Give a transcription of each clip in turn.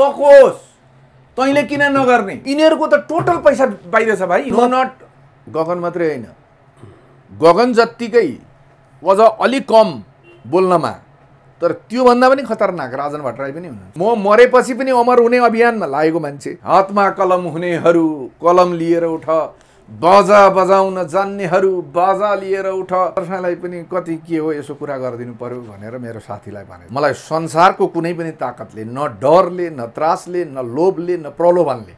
तकोस् तैँले किन नगर्ने यिनीहरूको त टोटल पैसा बाहिर छ भाइ नट गगन मात्रै होइन गगन जत्तिकै अझ अलिक कम बोल्नमा तर त्योभन्दा पनि खतरनाक राजन भट्टराई पनि हुनुहुन्छ म मरेपछि पनि अमर हुने अभियानमा लागेको मान्छे हातमा कलम हुनेहरू कलम लिएर उठ बजा बजाउन जान्नेहरू बाजा लिएर उठ तपाईँलाई पनि कति के हो यसो कुरा गरिदिनु पर्यो भनेर मेरो साथीलाई भने मलाई संसारको कुनै पनि ताकतले न डरले न त्रासले न लोभले न प्रलोभनले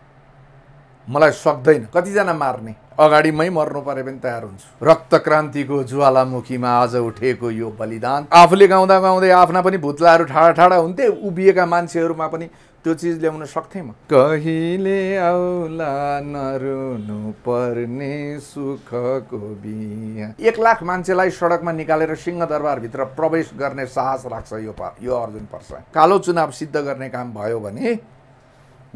मलाई सक्दैन कतिजना मार्ने अगाडिमै मर्नु परे पनि तयार हुन्छु रक्त क्रान्तिको ज्वालामुखीमा आज उठेको यो बलिदान आफूले गाउँदा गाउँदै आफ्ना पनि भुत्लाहरू ठाडा ठाडा हुन्थे उभिएका मान्छेहरूमा पनि त्यो चिज ल्याउन सक्थेँ म कहिले आउला नरुनु पर्ने सुखको बिहा एक लाख मान्छेलाई सडकमा निकालेर सिंहदरबारभित्र प्रवेश गर्ने साहस राख्छ यो यो अर्जुन पर्सा कालो चुनाव सिद्ध गर्ने काम भयो भने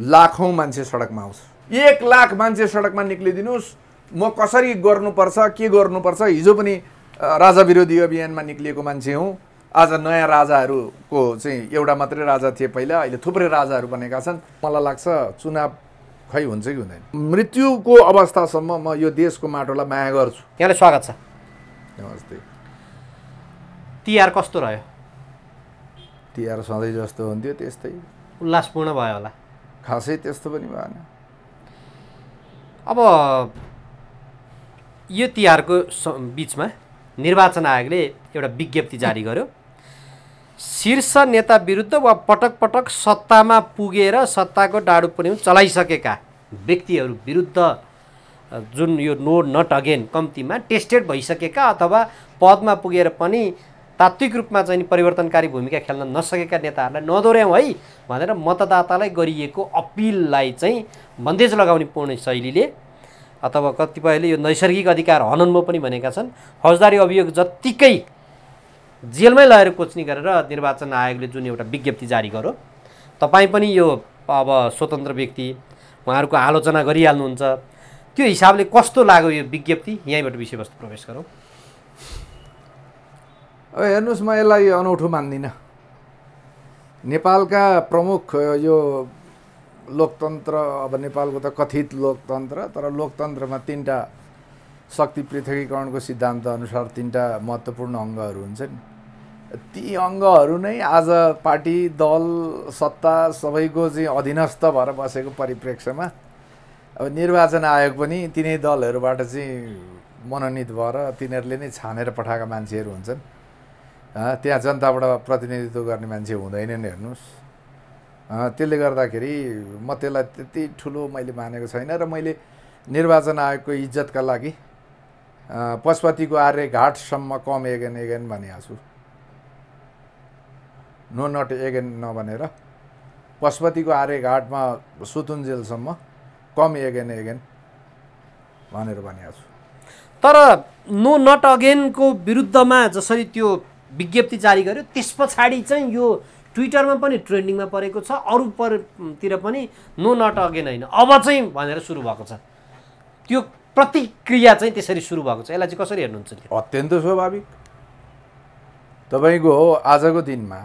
लाखौँ मान्छे सडकमा आउँछ एक लाख मान्छे सडकमा निक्लिदिनुहोस् म कसरी गर्नुपर्छ के गर्नुपर्छ हिजो पनि राजा विरोधी अभियानमा निक्लिएको मान्छे हुँ आज नयाँ राजाहरूको चाहिँ एउटा मात्रै राजा थिए पहिला अहिले थुप्रै राजाहरू बनेका छन् मलाई लाग्छ चुनाव खै हुन्छ कि हुँदैन मृत्युको अवस्थासम्म म यो देशको माटोलाई माया गर्छु यहाँलाई स्वागत छ नमस्ते तिहार कस्तो रह्यो तिहार सधैँ जस्तो हुन्थ्यो त्यस्तै उल्लासपूर्ण भयो होला खासै त्यस्तो पनि भएन अब यो तिहारको बिचमा निर्वाचन आयोगले एउटा विज्ञप्ति जारी गर्यो शीर्ष नेता विरुद्ध वा पटक पटक सत्तामा पुगेर सत्ताको पनि चलाइसकेका व्यक्तिहरू विरुद्ध जुन यो नो नट अगेन कम्तीमा टेस्टेड भइसकेका अथवा पदमा पुगेर पनि तात्विक रूपमा चाहिँ परिवर्तनकारी भूमिका खेल्न नसकेका नेताहरूलाई नदोर्याउँ है भनेर मतदातालाई गरिएको अपिललाई चाहिँ बन्देज लगाउने पूर्ण शैलीले अथवा कतिपयले यो नैसर्गिक अधिकार हनन्मो पनि भनेका छन् फौजदारी अभियोग जत्तिकै जेलमै लगेर कोच्नी गरेर निर्वाचन आयोगले जुन एउटा विज्ञप्ति जारी गर्यो तपाईँ पनि यो अब स्वतन्त्र व्यक्ति उहाँहरूको आलोचना गरिहाल्नुहुन्छ त्यो हिसाबले कस्तो लाग्यो यो विज्ञप्ति यहीँबाट विषयवस्तु प्रवेश गरौँ अब हेर्नुहोस् म यसलाई अनौठो मान्दिनँ नेपालका प्रमुख यो लोकतन्त्र अब नेपालको त कथित लोकतन्त्र तर लोकतन्त्रमा तिनवटा शक्ति पृथकीकरणको सिद्धान्त अनुसार तिनवटा महत्त्वपूर्ण अङ्गहरू हुन्छन् ती अङ्गहरू नै आज पार्टी दल सत्ता सबैको चाहिँ अधीनस्थ भएर बसेको परिप्रेक्ष्यमा अब निर्वाचन आयोग पनि तिनै दलहरूबाट चाहिँ मनोनित भएर तिनीहरूले नै छानेर पठाएका मान्छेहरू हुन्छन् त्यहाँ जनताबाट प्रतिनिधित्व गर्ने मान्छे हुँदैनन् हेर्नुहोस् त्यसले गर्दाखेरि म त्यसलाई त्यति ठुलो मैले मानेको छैन र मैले निर्वाचन आयोगको इज्जतका लागि पशुपतिको आर्य घाटसम्म कम एगेन एगेन भनिहाल्छु नो नट एगेन नभनेर पशुपतिको आर्यघाटमा सुतुन्जेलसम्म कम एगेन एगेन भनेर भनेको छु तर नो नट अगेनको विरुद्धमा जसरी त्यो विज्ञप्ति जारी गर्यो त्यस पछाडि चाहिँ यो ट्विटरमा पनि ट्रेन्डिङमा परेको छ अरू परतिर पनि नो नट अगेन होइन अब चाहिँ भनेर सुरु भएको छ त्यो प्रतिक्रिया चाहिँ त्यसरी सुरु भएको छ यसलाई चाहिँ कसरी हेर्नुहुन्छ अत्यन्त स्वाभाविक तपाईँको आजको दिनमा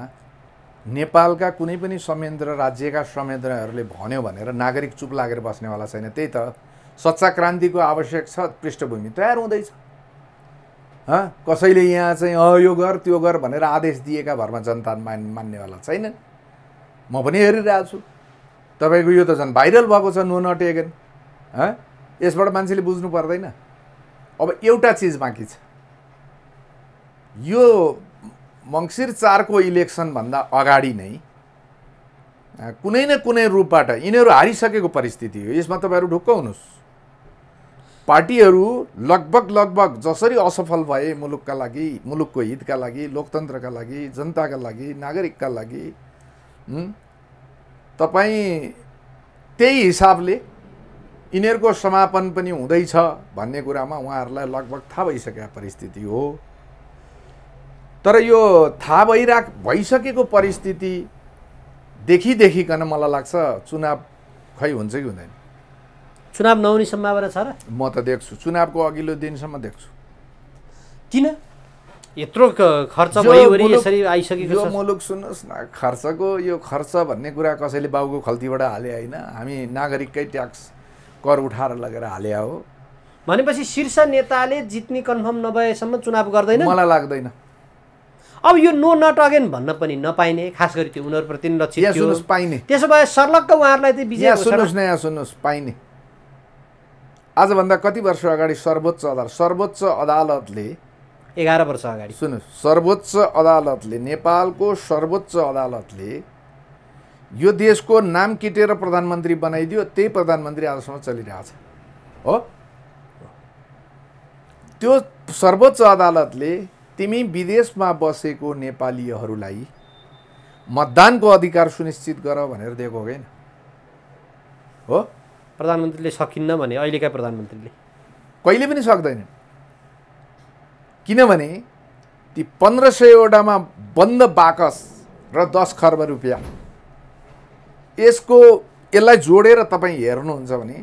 नेपालका कुनै पनि संयन्त्र राज्यका संयन्त्रहरूले भन्यो भनेर नागरिक चुप लागेर बस्नेवाला छैन त्यही त सच्चा क्रान्तिको आवश्यक छ पृष्ठभूमि तयार हुँदैछ कसैले यहाँ चाहिँ अ यो गर त्यो गर भनेर आदेश दिएका भरमा जनता मान् मान्नेवाला छैनन् म पनि हेरिरहेको छु तपाईँको यो त झन् भाइरल भएको छ नो नट एगेन यसबाट मान्छेले बुझ्नु पर्दैन अब एउटा चिज बाँकी छ यो मङ्सिर चारको इलेक्सनभन्दा अगाडि नै कुनै न कुनै रूपबाट यिनीहरू हारिसकेको परिस्थिति हो यसमा तपाईँहरू ढुक्क हुनुहोस् पार्टीहरू लगभग लगभग जसरी असफल भए मुलुकका लागि मुलुकको हितका लागि लोकतन्त्रका लागि जनताका लागि नागरिकका लागि तपाईँ त्यही हिसाबले यिनीहरूको समापन पनि हुँदैछ भन्ने कुरामा उहाँहरूलाई लगभग थाहा भइसकेका परिस्थिति हो तर यो थाहा भइराख भइसकेको परिस्थिति देखिदेखिकन मलाई लाग्छ चुनाव खै हुन्छ कि हुँदैन चुनाव नहुने सम्भावना छ र म त देख्छु चुनावको अघिल्लो दिनसम्म देख्छु किन यत्रो खर्च यसरी आइसकेको यो मुलुक सुन्नुहोस् न खर्चको यो खर्च भन्ने कुरा कसैले बाउको खल्तीबाट हाले होइन हामी नागरिककै ट्याक्स कर उठाएर लगेर हाले हो भनेपछि शीर्ष नेताले जित्ने कन्फर्म नभएसम्म चुनाव गर्दैन मलाई लाग्दैन अब यो नो नट अगेन भन्न पनि नपाइने खास गरी त्यो उनीहरूप्रति लक्षित थियो पाइने त्यसो भए सर्लक्क उहाँहरूलाई चाहिँ विजय सुन्नुहोस् न यहाँ सुन्नुहोस् पाइने आजभन्दा कति वर्ष अगाडि सर्वोच्च अदालत सर्वोच्च अदालतले एघार वर्ष अगाडि सुन्नु सर्वोच्च अदालतले नेपालको सर्वोच्च अदालतले यो देशको नाम किटेर प्रधानमन्त्री बनाइदियो त्यही प्रधानमन्त्री आजसम्म चलिरहेछ हो त्यो सर्वोच्च अदालतले तिमी विदेशमा बसेको नेपालीहरूलाई मतदानको अधिकार सुनिश्चित गर भनेर दिएको हो होइन हो प्रधानमन्त्रीले सकिन्न भने अहिलेका प्रधानमन्त्रीले कहिले पनि सक्दैन किनभने ती पन्ध्र सयवटामा बन्द बाकस र दस खर्ब रुपियाँ यसको यसलाई जोडेर तपाईँ हेर्नुहुन्छ भने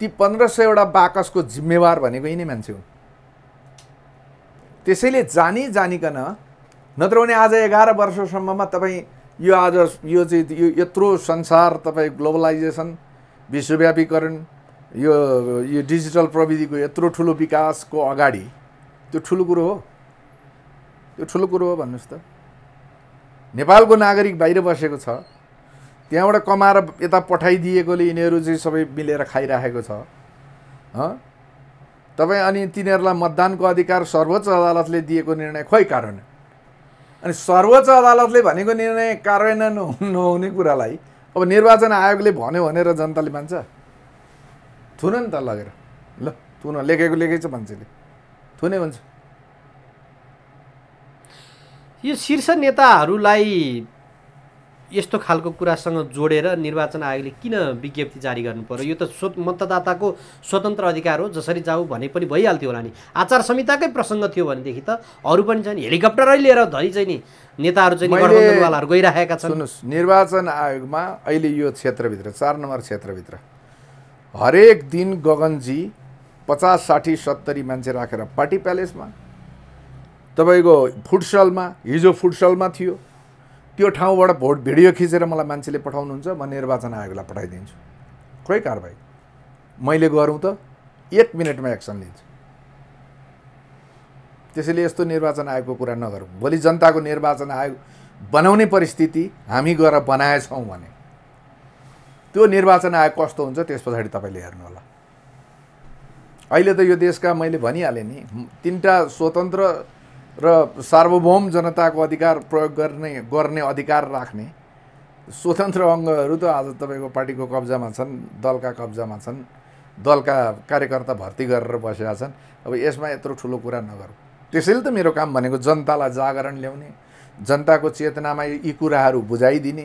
ती पन्ध्र सयवटा बाकसको जिम्मेवार भनेको यिनै मान्छे हुन् त्यसैले जानी जानिकन नत्र भने आज एघार वर्षसम्ममा तपाईँ यो आज यो चाहिँ यो यत्रो संसार तपाईँ ग्लोबलाइजेसन विश्वव्यापीकरण यो यो डिजिटल प्रविधिको यत्रो ठुलो विकासको अगाडि त्यो ठुलो कुरो हो त्यो ठुलो कुरो हो भन्नुहोस् त नेपालको नागरिक बाहिर बसेको छ त्यहाँबाट कमाएर यता पठाइदिएकोले यिनीहरू चाहिँ सबै मिलेर खाइराखेको छ तपाईँ अनि तिनीहरूलाई मतदानको अधिकार सर्वोच्च अदालतले दिएको निर्णय खोइ कारण अनि सर्वोच्च अदालतले भनेको निर्णय कार्यान्वयन नहुने कुरालाई अब निर्वाचन आयोगले भन्यो भनेर जनताले मान्छ थुन नि त लगेर ल थुन लेखेको लेखेको छ मान्छेले थुने हुन्छ यो शीर्ष नेताहरूलाई यस्तो खालको कुरासँग जोडेर निर्वाचन आयोगले किन विज्ञप्ति जारी गर्नु पर्यो यो त स्व मतदाताको स्वतन्त्र अधिकार हो जसरी जाऊ भने पनि भइहाल्थ्यो होला नि आचार संहिताकै प्रसङ्ग थियो भनेदेखि त अरू पनि चाहिँ हेलिकप्टरै लिएर धरि चाहिँ नि नेताहरू चाहिँ गठबन्धनवालाहरू गइरहेका छन् सुन्नुहोस् निर्वाचन आयोगमा अहिले यो क्षेत्रभित्र चार नम्बर क्षेत्रभित्र हरेक दिन गगनजी पचास साठी सत्तरी मान्छे राखेर पार्टी प्यालेसमा तपाईँको फुटसलमा हिजो फुटसलमा थियो त्यो ठाउँबाट भोट भिडियो खिचेर मलाई मान्छेले पठाउनुहुन्छ म निर्वाचन आयोगलाई पठाइदिन्छु खोइ कारबाही मैले गरौँ त एक मिनटमा एक्सन लिन्छु त्यसैले यस्तो निर्वाचन आयोगको कुरा नगरौँ भोलि जनताको निर्वाचन आयोग बनाउने परिस्थिति हामी गएर बनाएछौँ भने त्यो निर्वाचन आयोग कस्तो हुन्छ त्यस पछाडि तपाईँले हेर्नु होला अहिले त यो देशका मैले भनिहालेँ नि तिनवटा स्वतन्त्र र सार्वभौम जनताको अधिकार प्रयोग गर्ने गर्ने अधिकार राख्ने स्वतन्त्र अङ्गहरू त आज तपाईँको पार्टीको कब्जामा छन् दलका कब्जामा छन् दलका कार्यकर्ता भर्ती गरेर बसेका छन् अब यसमा यत्रो ठुलो कुरा नगरौँ त्यसैले त मेरो काम भनेको जनतालाई जागरण ल्याउने जनताको चेतनामा यी कुराहरू बुझाइदिने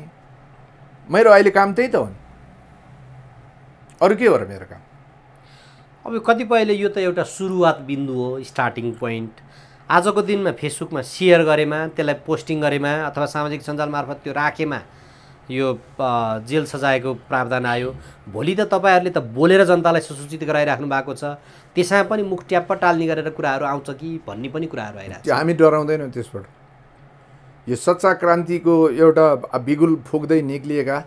मेरो अहिले काम त्यही त हो नि अरू के हो र मेरो काम अब कतिपयले यो त एउटा सुरुवात बिन्दु हो स्टार्टिङ पोइन्ट आजको दिनमा फेसबुकमा सेयर गरेमा त्यसलाई पोस्टिङ गरेमा अथवा सामाजिक सञ्जाल मार्फत त्यो राखेमा यो जेल सजायको प्रावधान आयो भोलि त तपाईँहरूले त बोलेर जनतालाई सुसूचित गराइराख्नु भएको छ त्यसमा पनि मुख ट्याप्प टाल्ने गरेर कुराहरू आउँछ कि भन्ने पनि कुराहरू आइरहेको छ हामी डराउँदैनौँ त्यसबाट यो सच्चा क्रान्तिको एउटा बिगुल फुक्दै निक्लिएका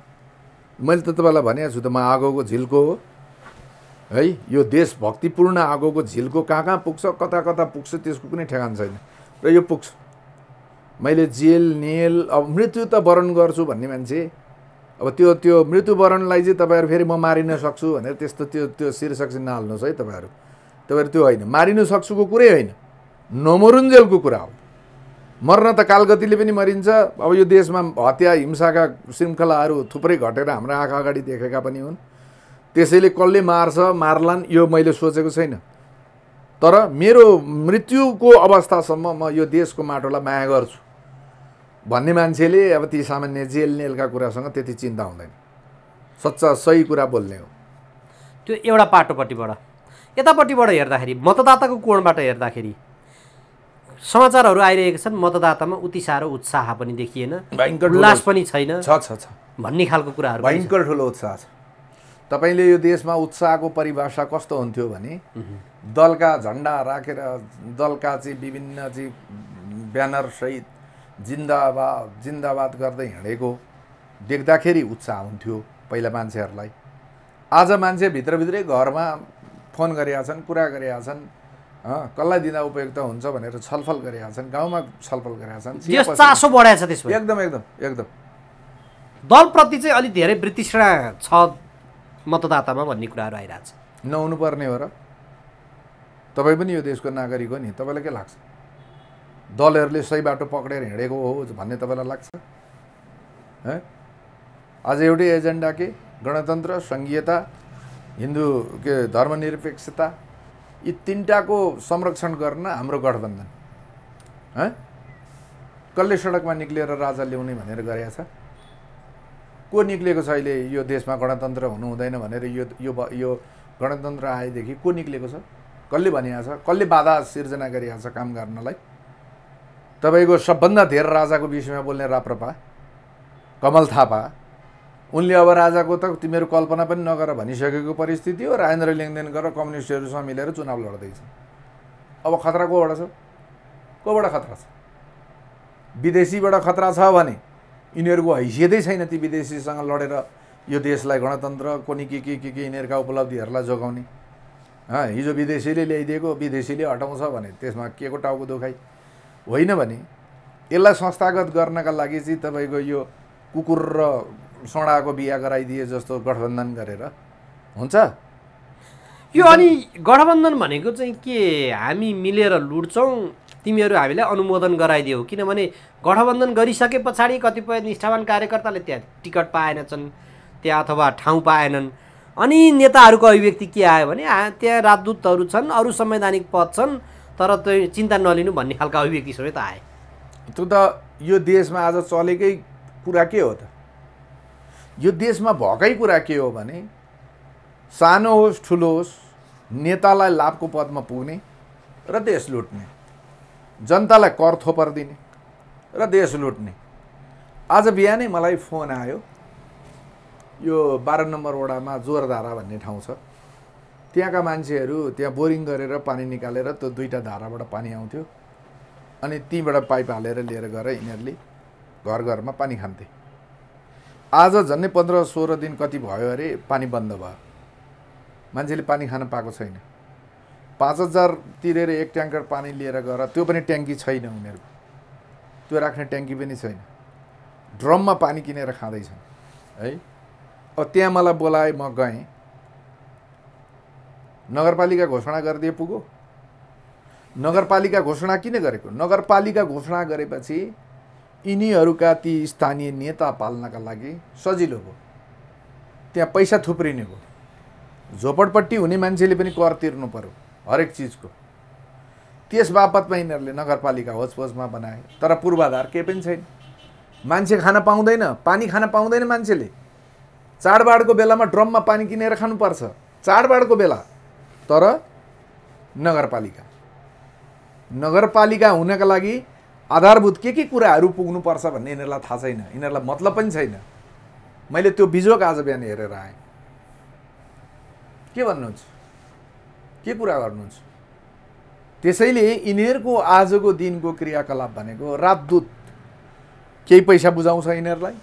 मैले त तपाईँलाई भनेको छु त म आगोको झिल्को हो है यो देशभक्तिपूर्ण आगोको झिलको कहाँ कहाँ पुग्छ कता कता पुग्छ त्यसको कुनै ठेगान छैन र यो पुग्छ मैले जेल नेल अब मृत्यु त वरण गर्छु भन्ने मान्छे अब त्यो त्यो मृत्युवरणलाई चाहिँ तपाईँहरू फेरि म मारिन सक्छु भनेर त्यस्तो त्यो त्यो शीर्षक चाहिँ नहाल्नुहोस् है तपाईँहरू तपाईँहरू त्यो होइन मारिनु सक्छुको कुरै होइन नमरुन्जेलको कुरा हो मर्न त कालगतिले पनि मरिन्छ अब यो देशमा हत्या हिंसाका श्रृङ्खलाहरू थुप्रै घटेर हाम्रो आँखा अगाडि देखेका पनि हुन् त्यसैले कसले मार्छ मार्लान् यो मैले सोचेको छैन तर मेरो मृत्युको अवस्थासम्म म यो देशको माटोलाई माया गर्छु भन्ने मान्छेले अब ती सामान्य जेल नेलका कुरासँग त्यति चिन्ता हुँदैन सच्चा सही कुरा बोल्ने हो त्यो एउटा पाटोपट्टिबाट यतापट्टिबाट हेर्दाखेरि मतदाताको कोणबाट हेर्दाखेरि समाचारहरू आइरहेका छन् मतदातामा उति साह्रो उत्साह पनि देखिएन उल्लास पनि छैन छ छ भन्ने खालको कुराहरू भयङ्कर ठुलो उत्साह छ तपाईँले यो देशमा उत्साहको परिभाषा कस्तो हुन्थ्यो भने दलका झन्डा राखेर दलका चाहिँ विभिन्न चाहिँ ब्यानरसहित जिन्दाबाद जिन्दाबाद गर्दै हिँडेको देख्दाखेरि उत्साह हुन्थ्यो पहिला मान्छेहरूलाई आज मान्छे भित्रभित्रै घरमा फोन गरेका छन् कुरा गरेका छन् कसलाई दिँदा उपयुक्त हुन्छ भनेर छलफल गरेका छन् गाउँमा छलफल गरेका छन् चासो बढाएको छ एकदम एकदम एकदम दलप्रति चाहिँ अलिक धेरै वृत्तिष्णा छ मतदातामा भन्ने कुराहरू आइरहेको नहुनु पर्ने हो र तपाईँ पनि यो देशको नागरिक हो नि तपाईँलाई के लाग्छ दलहरूले सही बाटो पक्रेर हिँडेको हो भन्ने तपाईँलाई लाग्छ है आज एउटै एजेन्डा के गणतन्त्र सङ्घीयता हिन्दू के धर्मनिरपेक्षता यी तिनवटाको संरक्षण गर्न हाम्रो गठबन्धन है कसले सडकमा निक्लिएर राजा ल्याउने भनेर गरेका छ को निक्लेको छ अहिले यो देशमा गणतन्त्र हुनु हुँदैन भनेर यो यो यो गणतन्त्र आएदेखि को निक्लेको छ कसले भनिएको छ कसले बाधा सिर्जना गरिहाल्छ छ काम गर्नलाई तपाईँको सबभन्दा धेरै राजाको विषयमा बोल्ने राप्रपा कमल थापा उनले अब राजाको त तिमीहरू कल्पना पनि नगर भनिसकेको परिस्थिति हो राजेन्द्र लेनदेन गरेर कम्युनिस्टहरूसँग मिलेर चुनाव लड्दैछ अब खतरा कोबाट छ कोबाट खतरा छ विदेशीबाट खतरा छ भने यिनीहरूको हैसियतै छैन ती विदेशीसँग लडेर यो देशलाई गणतन्त्र कोनि के के के के यिनीहरूका उपलब्धिहरूलाई जोगाउने हिजो विदेशीले ल्याइदिएको विदेशीले हटाउँछ भने त्यसमा के को टाउको दुखाइ होइन भने यसलाई संस्थागत गर्नका लागि चाहिँ तपाईँको यो कुकुर र सडाको बिहा गराइदिए जस्तो गठबन्धन गरेर हुन्छ यो अनि गठबन्धन भनेको चाहिँ के हामी मिलेर लुट्छौँ तिमीहरू हामीलाई अनुमोदन गराइदियौ किनभने गठबन्धन गरिसके पछाडि कतिपय निष्ठावान कार्यकर्ताले त्यहाँ टिकट पाएनछन् त्यहाँ अथवा ठाउँ पाएनन् अनि नेताहरूको अभिव्यक्ति के आयो भने त्यहाँ राजदूतहरू छन् अरू संवैधानिक पद छन् तर त्यो चिन्ता नलिनु भन्ने खालका अभिव्यक्ति समेत आए त्यो त यो देशमा आज चलेकै कुरा के हो त यो देशमा भएकै कुरा के हो भने सानो होस् ठुलो होस् नेतालाई लाभको पदमा पुग्ने र देश लुट्ने जनतालाई कर थोपर दिने र देश लुट्ने आज बिहानै मलाई फोन आयो यो बाह्र नम्बर वडामा जोरधारा भन्ने ठाउँ छ त्यहाँका मान्छेहरू त्यहाँ बोरिङ गरेर पानी निकालेर त्यो दुईवटा धाराबाट पानी आउँथ्यो अनि त्यहीँबाट पाइप हालेर लिएर गएर यिनीहरूले घर घरमा पानी खान्थे आज झन्डै पन्ध्र सोह्र दिन कति भयो अरे पानी बन्द भयो मान्छेले पानी खान पाएको छैन पाँच हजार तिरेर एक ट्याङ्कर पानी लिएर गएर त्यो पनि ट्याङ्की छैन उनीहरूको त्यो राख्ने ट्याङ्की पनि छैन ड्रममा पानी किनेर खाँदैछन् है अब त्यहाँ मलाई बोलाए म गएँ नगरपालिका घोषणा गरिदिए पुगो नगरपालिका घोषणा किन गरेको नगरपालिका घोषणा गरेपछि यिनीहरूका ती स्थानीय नेता पाल्नका लागि सजिलो भयो त्यहाँ पैसा थुप्रिने भयो झोपडपट्टि हुने मान्छेले पनि कर तिर्नु पऱ्यो हरेक चिजको त्यस बापतमा यिनीहरूले नगरपालिका होसमा बनाए तर पूर्वाधार केही पनि छैन मान्छे खान पाउँदैन पानी खान पाउँदैन मान्छेले चाडबाडको बेलामा ड्रममा पानी किनेर खानुपर्छ चाडबाडको बेला तर नगरपालिका नगरपालिका हुनका लागि आधारभूत के के कुराहरू पुग्नुपर्छ भन्ने यिनीहरूलाई थाहा छैन यिनीहरूलाई मतलब पनि छैन मैले त्यो बिजोक आज बिहान हेरेर आएँ के भन्नुहुन्छ के कुरा गर्नुहुन्छ त्यसैले यिनीहरूको आजको दिनको क्रियाकलाप भनेको रातदूत केही पैसा बुझाउँछ यिनीहरूलाई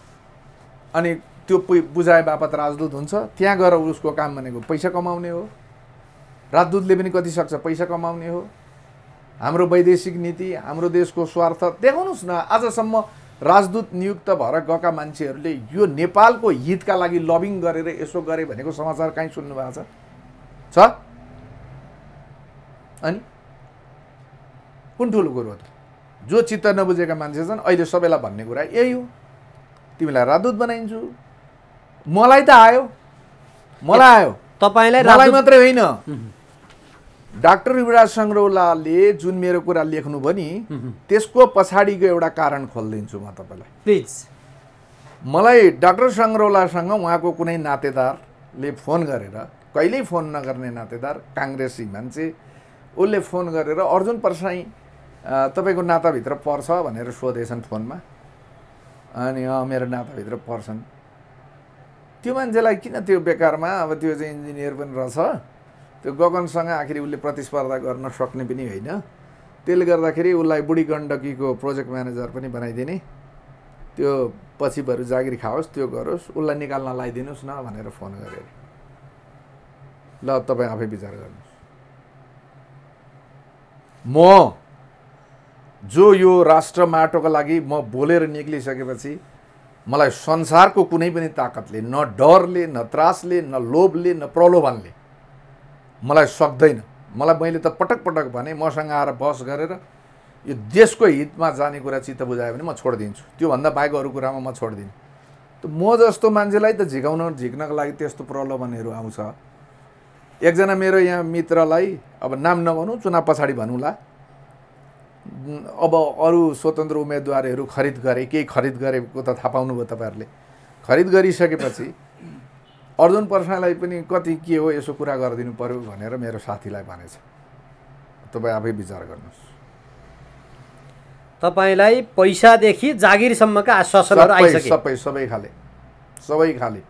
अनि त्यो बुझाए बापत राजदूत हुन्छ त्यहाँ गएर उसको काम भनेको पैसा कमाउने हो राजदूतले पनि कति सक्छ पैसा कमाउने हो हाम्रो वैदेशिक नीति हाम्रो देशको स्वार्थ देखाउनुहोस् न आजसम्म राजदूत नियुक्त भएर गएका मान्छेहरूले यो नेपालको हितका लागि लबिङ गरेर यसो गरे भनेको समाचार कहीँ सुन्नु भएको छ अनि कुन ठुलो कुरो हो त जो चित्त नबुझेका मान्छे छन् अहिले सबैलाई भन्ने कुरा यही हो तिमीलाई राजदूत बनाइन्छु मलाई त आयो मलाई आयो तपाईँलाई मलाई मात्रै होइन डाक्टर युवराज सङ्ग्रौलाले जुन मेरो कुरा लेख्नु भयो नि त्यसको पछाडिको एउटा कारण खोलिदिन्छु म तपाईँलाई प्लिज मलाई डाक्टर सङ्ग्रौलासँग उहाँको कुनै नातेदारले फोन गरेर कहिल्यै फोन नगर्ने नातेदार काङ्ग्रेसी मान्छे उसले फोन गरेर अर्जुन परसाई तपाईँको नाताभित्र पर्छ भनेर सोधेछन् फोनमा अनि मेरो नाताभित्र पर्छन् त्यो मान्छेलाई किन त्यो बेकारमा अब त्यो चाहिँ इन्जिनियर पनि रहेछ त्यो गगनसँग आखिर उसले प्रतिस्पर्धा गर्न सक्ने पनि होइन त्यसले गर्दाखेरि उसलाई बुढी गण्डकीको प्रोजेक्ट म्यानेजर पनि बनाइदिने त्यो पछि भएर जागिर खाओस् त्यो गरोस् उसलाई निकाल्न लगाइदिनुहोस् न भनेर फोन गरेर ल तपाईँ आफै विचार गर्नु म जो यो राष्ट्र माटोको लागि म बोलेर निक्लिसकेपछि मलाई संसारको कुनै पनि ताकतले न डरले न त्रासले न लोभले न प्रलोभनले मलाई सक्दैन मलाई मैले त पटक पटक भने मसँग आएर बस गरेर यो देशको हितमा जाने कुरा चित्त बुझायो भने म छोडिदिन्छु त्योभन्दा बाहेक अरू कुरामा म छोडिदिनँ त म जस्तो मान्छेलाई त झिकाउन झिक्नको लागि त्यस्तो प्रलोभनहरू आउँछ एकजना मेरो यहाँ मित्रलाई अब नाम नभनौँ चुनाव पछाडि भनौँला अब अरू स्वतन्त्र उम्मेदवारहरू खरिद गरे केही खरिद गरेको त थाहा पाउनुभयो तपाईँहरूले खरिद गरिसकेपछि अर्जुन पर्सालाई पनि कति के हो यसो कुरा गरिदिनु पऱ्यो भनेर मेरो साथीलाई भनेछ तपाईँ आफै विचार गर्नुहोस् तपाईँलाई पैसादेखि जागिरसम्मका आश्वासनहरू सबै सबै सबै खाले सबै खाले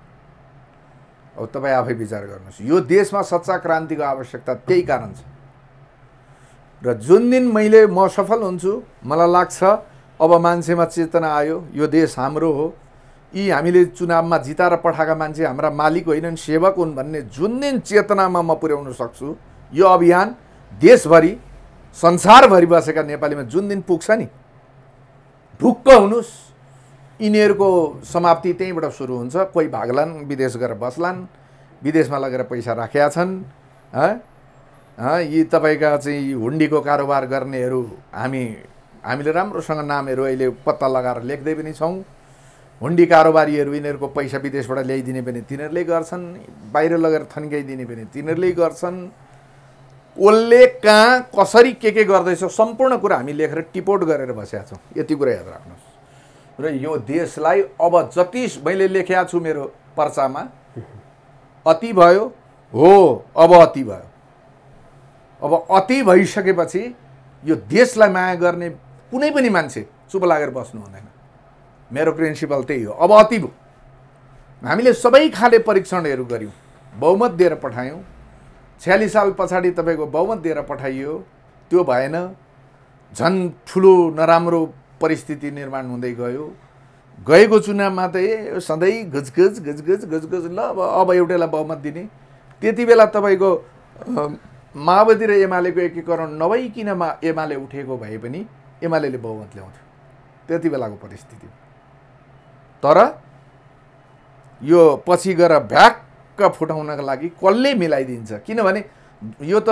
अब तपाईँ आफै विचार गर्नुहोस् यो देशमा सच्चा क्रान्तिको आवश्यकता त्यही कारण छ र जुन दिन मैले म सफल हुन्छु मलाई लाग्छ अब मान्छेमा चेतना आयो यो देश हाम्रो हो यी हामीले चुनावमा जिताएर पठाएका मान्छे हाम्रा मालिक होइनन् सेवक हुन् भन्ने जुन दिन चेतनामा म पुर्याउन सक्छु यो अभियान देशभरि संसारभरि बसेका नेपालीमा जुन दिन पुग्छ नि ढुक्क हुनुहोस् यिनीहरूको समाप्ति त्यहीँबाट सुरु हुन्छ कोही भाग्लान् विदेश गएर बस्लान् विदेशमा लगेर पैसा राखेका छन् यी तपाईँका चाहिँ हुन्डीको कारोबार गर्नेहरू हामी हामीले राम्रोसँग नामहरू अहिले पत्ता लगाएर लेख्दै पनि छौँ हुन्डी कारोबारीहरू यिनीहरूको पैसा विदेशबाट ल्याइदिने पनि तिनीहरूले गर्छन् बाहिर लगेर थन्काइदिने पनि तिनीहरूले गर्छन् उसले कहाँ कसरी के के गर्दैछ सम्पूर्ण कुरा हामी लेखेर टिपोट गरेर बसेका छौँ यति कुरा याद राख्नुहोस् र यो देशलाई अब जति मैले लेखेको छु मेरो पर्चामा अति भयो हो अब अति भयो अब अति भइसकेपछि यो देशलाई माया गर्ने कुनै पनि मान्छे चुप लागेर बस्नु हुँदैन मेरो प्रिन्सिपल त्यही हो अब अति भयो हामीले सबै खाले परीक्षणहरू गऱ्यौँ बहुमत दिएर पठायौँ छ्यालिस साल पछाडि तपाईँको बहुमत दिएर पठाइयो त्यो भएन झन् ठुलो नराम्रो परिस्थिति निर्माण हुँदै गयो गएको चुनावमा त सधैँ गजगज गजगज गजगज ल अब अब एउटैलाई बहुमत दिने त्यति बेला तपाईँको माओवादी र एमालेको एकीकरण नभइकन मा एमाले उठेको भए पनि एमाले बहुमत ल्याउँथ्यो त्यति बेलाको परिस्थिति तर यो पछि गएर भ्याक्क फुटाउनका लागि कसले मिलाइदिन्छ किनभने यो त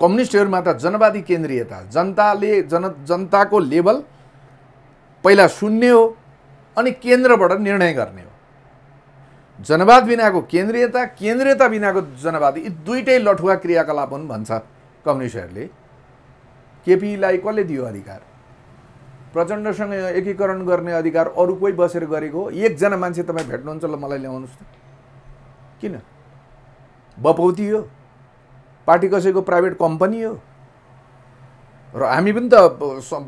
कम्युनिस्टहरूमा त जनवादी केन्द्रीयता जनताले जन जनताको लेभल पहिला सुन्ने हो अनि केन्द्रबाट निर्णय गर्ने हो जनवाद बिनाको केन्द्रीयता केन्द्रीयता बिनाको जनवाद यी दुइटै लठुवा क्रियाकलाप हुन् भन्छ कम्युनिस्टहरूले केपीलाई कसले दियो अधिकार प्रचण्डसँग एकीकरण गर्ने अधिकार अरू कोही बसेर गरेको हो एकजना मान्छे तपाईँ भेट्नुहुन्छ ल मलाई ल्याउनुहोस् त किन बपौती हो पार्टी कसैको प्राइभेट कम्पनी हो र हामी पनि त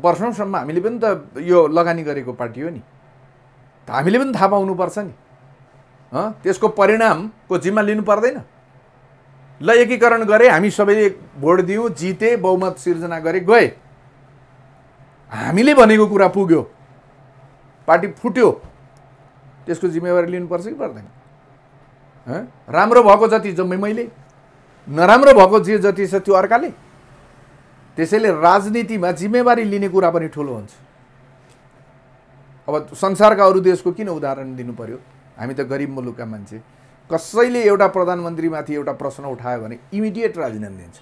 वर्षौँसम्म हामीले पनि त यो लगानी गरेको पार्टी हो नि त हामीले पनि थाहा पाउनुपर्छ नि त्यसको परिणामको जिम्मा लिनु पर्दैन ल एकीकरण गरे हामी सबैले भोट दियौँ जिते बहुमत सिर्जना गरे गए हामीले भनेको कुरा पुग्यो पार्टी फुट्यो त्यसको जिम्मेवारी लिनुपर्छ कि पर्दैन राम्रो भएको जति जम्मै मैले नराम्रो भएको जे जति छ त्यो अर्काले त्यसैले राजनीतिमा जिम्मेवारी लिने कुरा पनि ठुलो हुन्छ अब संसारका अरू देशको किन उदाहरण दिनु पर्यो हामी त गरिब मुलुकका मान्छे कसैले एउटा प्रधानमन्त्रीमाथि एउटा प्रश्न उठायो भने इमिडिएट राजीनामा दिन्छ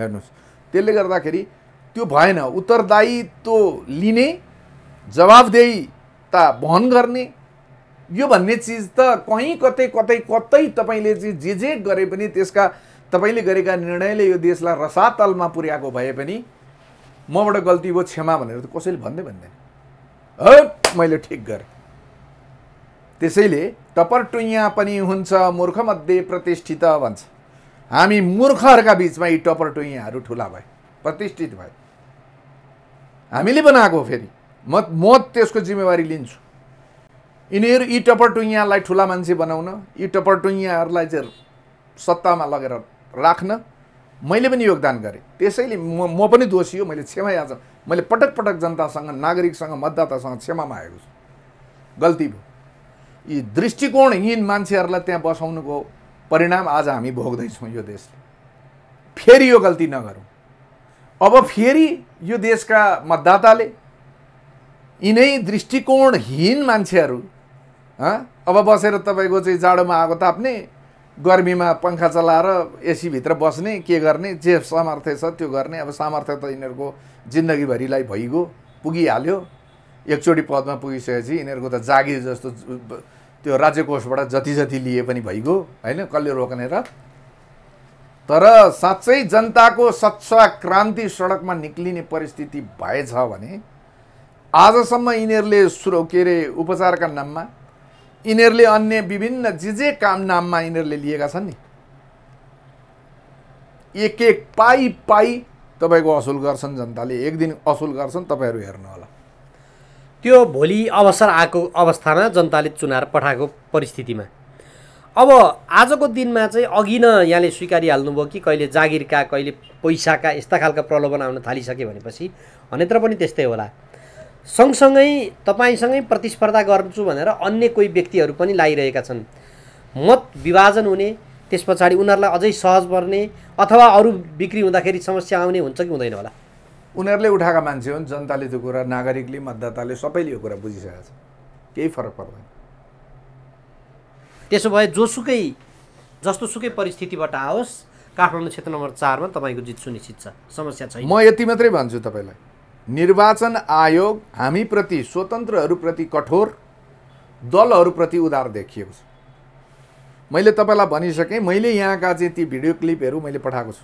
हेर्नुहोस् त्यसले गर्दाखेरि त्यो भएन उत्तरदायित्व लिने त वहन गर्ने यो भन्ने चिज त कहीँ कतै कतै कतै तपाईँले चाहिँ जे जे गरे पनि त्यसका तपाईँले गरेका निर्णयले यो देशलाई रसातलमा पुर्याएको भए पनि मबाट गल्ती भयो क्षमा भनेर त कसैले भन्दै भन्दैन हट मैले ठिक गरेँ त्यसैले टपर टुइयाँ पनि हुन्छ मूर्खमध्ये प्रतिष्ठित भन्छ हामी मूर्खहरूका बिचमा यी टपर टुइयाँहरू ठुला भए प्रतिष्ठित भए हामीले बनाएको फेरि म म त्यसको जिम्मेवारी लिन्छु यिनीहरू यी टपर टुइयाँलाई ठुला मान्छे बनाउन यी टपर टुइयाँहरूलाई चाहिँ सत्तामा लगेर राख्न मैले पनि योगदान गरेँ त्यसैले म म पनि दोषी हो मैले क्षमा याद मैले पटक पटक जनतासँग नागरिकसँग मतदातासँग क्षमा मागेको छु गल्ती भयो यी दृष्टिकोणहीन मान्छेहरूलाई त्यहाँ बसाउनुको परिणाम आज हामी भोग्दैछौँ यो देशले फेरि यो गल्ती नगरौँ अब फेरि यो देशका मतदाताले यिनै दृष्टिकोणहीन मान्छेहरू अब बसेर तपाईँको चाहिँ जाडोमा आगो ताप्ने गर्मीमा पङ्खा चलाएर एसीभित्र बस्ने के गर्ने जे सामर्थ्य छ त्यो गर्ने अब सामर्थ्य त यिनीहरूको जिन्दगीभरिलाई भइगयो पुगिहाल्यो एकचोटि पदमा पुगिसकेपछि यिनीहरूको त जागिर जस्तो त्यो राज्यकोषबाट जति जति लिए पनि भइगयो होइन कसले रोक्ने र तर साँच्चै जनताको सच्चा क्रान्ति सडकमा निक्लिने परिस्थिति भएछ भने आजसम्म यिनीहरूले सुरु के अरे उपचारका नाममा यिनीहरूले अन्य विभिन्न जे जे काम नाममा यिनीहरूले लिएका छन् नि एक एक पाइ पाइ तपाईँको असुल गर्छन् जनताले एक दिन असुल गर्छन् तपाईँहरू होला त्यो भोलि अवसर आएको अवस्थामा जनताले चुनाव पठाएको परिस्थितिमा अब आजको दिनमा चाहिँ अघि न यहाँले स्वीकारिहाल्नुभयो कि कहिले जागिरका कहिले पैसाका यस्ता खालका प्रलोभन आउन थालिसक्यो भनेपछि भनेत्र पनि त्यस्तै होला सँगसँगै तपाईँसँगै प्रतिस्पर्धा गर्छु भनेर अन्य कोही व्यक्तिहरू पनि लागिरहेका छन् मत विभाजन हुने त्यस पछाडि उनीहरूलाई अझै सहज पर्ने अथवा अरू बिक्री हुँदाखेरि समस्या आउने हुन्छ कि हुँदैन होला उनीहरूले उठाएका मान्छे हुन् जनताले त्यो कुरा नागरिकले मतदाताले सबैले यो कुरा बुझिसकेको छ केही फरक पर्दैन त्यसो भए जोसुकै सुकै परिस्थितिबाट आओस् काठमाडौँ क्षेत्र नम्बर चारमा तपाईँको जित सुनिश्चित छ समस्या छैन म यति मात्रै भन्छु तपाईँलाई निर्वाचन आयोग हामीप्रति स्वतन्त्रहरूप्रति कठोर दलहरूप्रति उदार देखिएको छ मैले तपाईँलाई भनिसकेँ मैले यहाँका चाहिँ ती भिडियो क्लिपहरू मैले पठाएको छु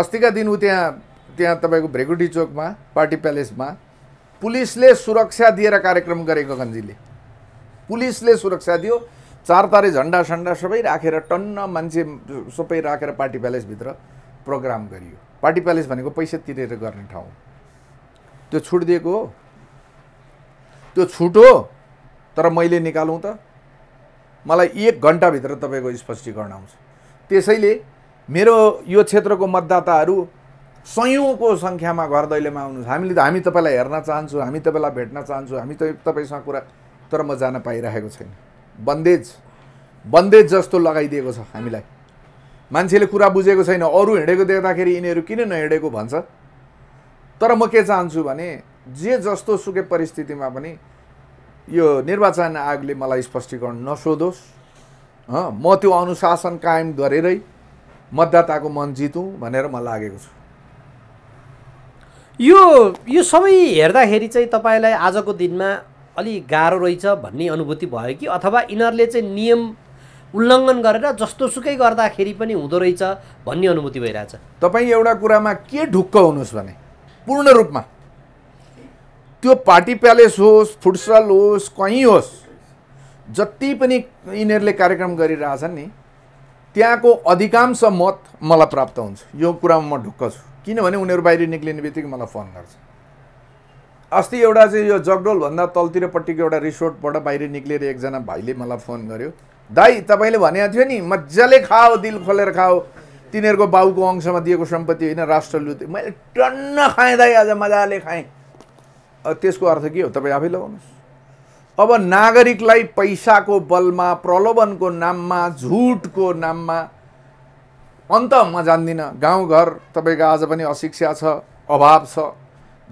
अस्तिका दिन ऊ त्यहाँ त्यहाँ तपाईँको भ्रेगुटी चोकमा पार्टी प्यालेसमा पुलिसले सुरक्षा दिएर कार्यक्रम गरे गगनजीले पुलिसले सुरक्षा दियो चार तारे झन्डा सन्डा सबै राखेर टन्न मान्छे सबै राखेर पार्टी प्यालेसभित्र प्रोग्राम गरियो पार्टी प्यालेस भनेको पैसा तिरेर गर्ने ठाउँ त्यो छुट दिएको हो त्यो छुट हो तर मैले निकालौँ त मलाई एक घन्टाभित्र तपाईँको स्पष्टीकरण आउँछ त्यसैले मेरो यो क्षेत्रको मतदाताहरू सयौँको सङ्ख्यामा घर दैलोमा आउनुहोस् हामीले त हामी तपाईँलाई हेर्न चाहन्छु हामी तपाईँलाई भेट्न चाहन्छु हामी त तपाईँसँग कुरा तर म जान पाइरहेको छैन बन्देज बन्देज जस्तो लगाइदिएको छ हामीलाई मान्छेले कुरा बुझेको छैन अरू हिँडेको देख्दाखेरि यिनीहरू किन नहिँडेको भन्छ तर म के चाहन्छु भने जे जस्तो सुकै परिस्थितिमा पनि यो निर्वाचन आयोगले मलाई स्पष्टीकरण नसोधोस् म त्यो अनुशासन कायम गरेरै मतदाताको मन जितौँ भनेर म लागेको छु यो यो सबै हेर्दाखेरि चाहिँ तपाईँलाई आजको दिनमा अलि गाह्रो रहेछ भन्ने अनुभूति भयो कि अथवा यिनीहरूले चाहिँ नियम उल्लङ्घन गरेर जस्तो सुकै गर्दाखेरि पनि हुँदो रहेछ भन्ने अनुभूति भइरहेछ तपाईँ एउटा कुरामा के ढुक्क हुनुहोस् भने पूर्ण रूपमा त्यो पार्टी प्यालेस होस् फुटसल होस् कहीँ होस् जति पनि यिनीहरूले कार्यक्रम गरिरहेछन् नि त्यहाँको अधिकांश मत मलाई प्राप्त हुन्छ यो कुरामा म ढुक्क छु किनभने उनीहरू बाहिर निक्लिने बित्तिकै मलाई फोन गर्छ अस्ति एउटा चाहिँ यो जगडोलभन्दा तलतिरपट्टिको एउटा रिसोर्टबाट बाहिर निक्लेर एकजना भाइले मलाई फोन गर्यो दाई तपाईँले भनेको थियो नि मजाले खाओ दिल खोलेर खाओ तिनीहरूको बाउको अंशमा दिएको सम्पत्ति होइन राष्ट्र लुते मैले टन्न खाएँ दाइ आज मजाले खाएँ त्यसको अर्थ के हो तपाईँ आफै लगाउनुहोस् अब नागरिकलाई पैसाको बलमा प्रलोभनको नाममा झुटको नाममा अन्त म जान्दिनँ गाउँघर तपाईँको आज पनि अशिक्षा छ अभाव छ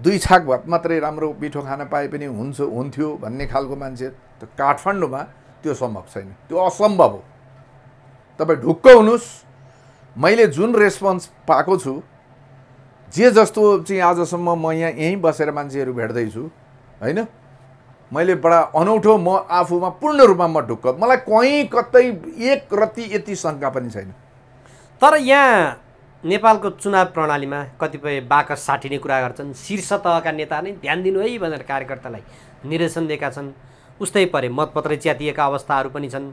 दुई छाक भत मात्रै राम्रो मिठो खान पाए पनि हुन्छ हुन्थ्यो भन्ने खालको मान्छे त काठमाडौँमा त्यो सम्भव छैन त्यो असम्भव हो तपाईँ ढुक्क हुनुहोस् मैले जुन रेस्पोन्स पाएको छु जे जस्तो चाहिँ आजसम्म म यहाँ यहीँ बसेर मान्छेहरू भेट्दैछु होइन मैले बडा अनौठो म आफूमा पूर्ण रूपमा म ढुक्क मलाई कहीँ कतै एक रति यति शङ्का पनि छैन तर यहाँ नेपालको चुनाव प्रणालीमा कतिपय बाकस साटिने कुरा गर्छन् शीर्ष तहका नेता नै ध्यान दिनु है भनेर कार्यकर्तालाई निर्देशन दिएका छन् उस्तै परे मतपत्र च्यातिएका अवस्थाहरू पनि छन्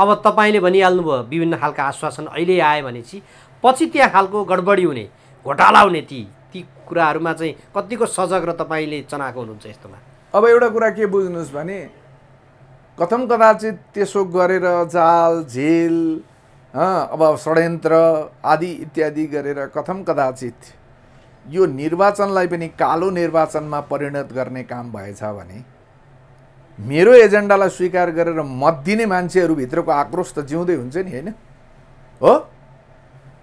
अब तपाईँले भनिहाल्नुभयो विभिन्न खालका आश्वासन अहिले आयो भनेपछि पछि त्यहाँ खालको गडबडी हुने घोटाला हुने ती ती कुराहरूमा चाहिँ कतिको सजग र तपाईँले चनाएको हुनुहुन्छ यस्तोमा अब एउटा कुरा के बुझ्नुहोस् भने कथम कदाचित त्यसो गरेर जाल झेल अब षड्यन्त्र आदि इत्यादि गरेर कथम कदाचित यो निर्वाचनलाई पनि कालो निर्वाचनमा परिणत गर्ने काम भएछ भने मेरो एजेन्डालाई स्वीकार गरेर मत दिने मान्छेहरूभित्रको आक्रोश त जिउँदै हुन्छ नि होइन हो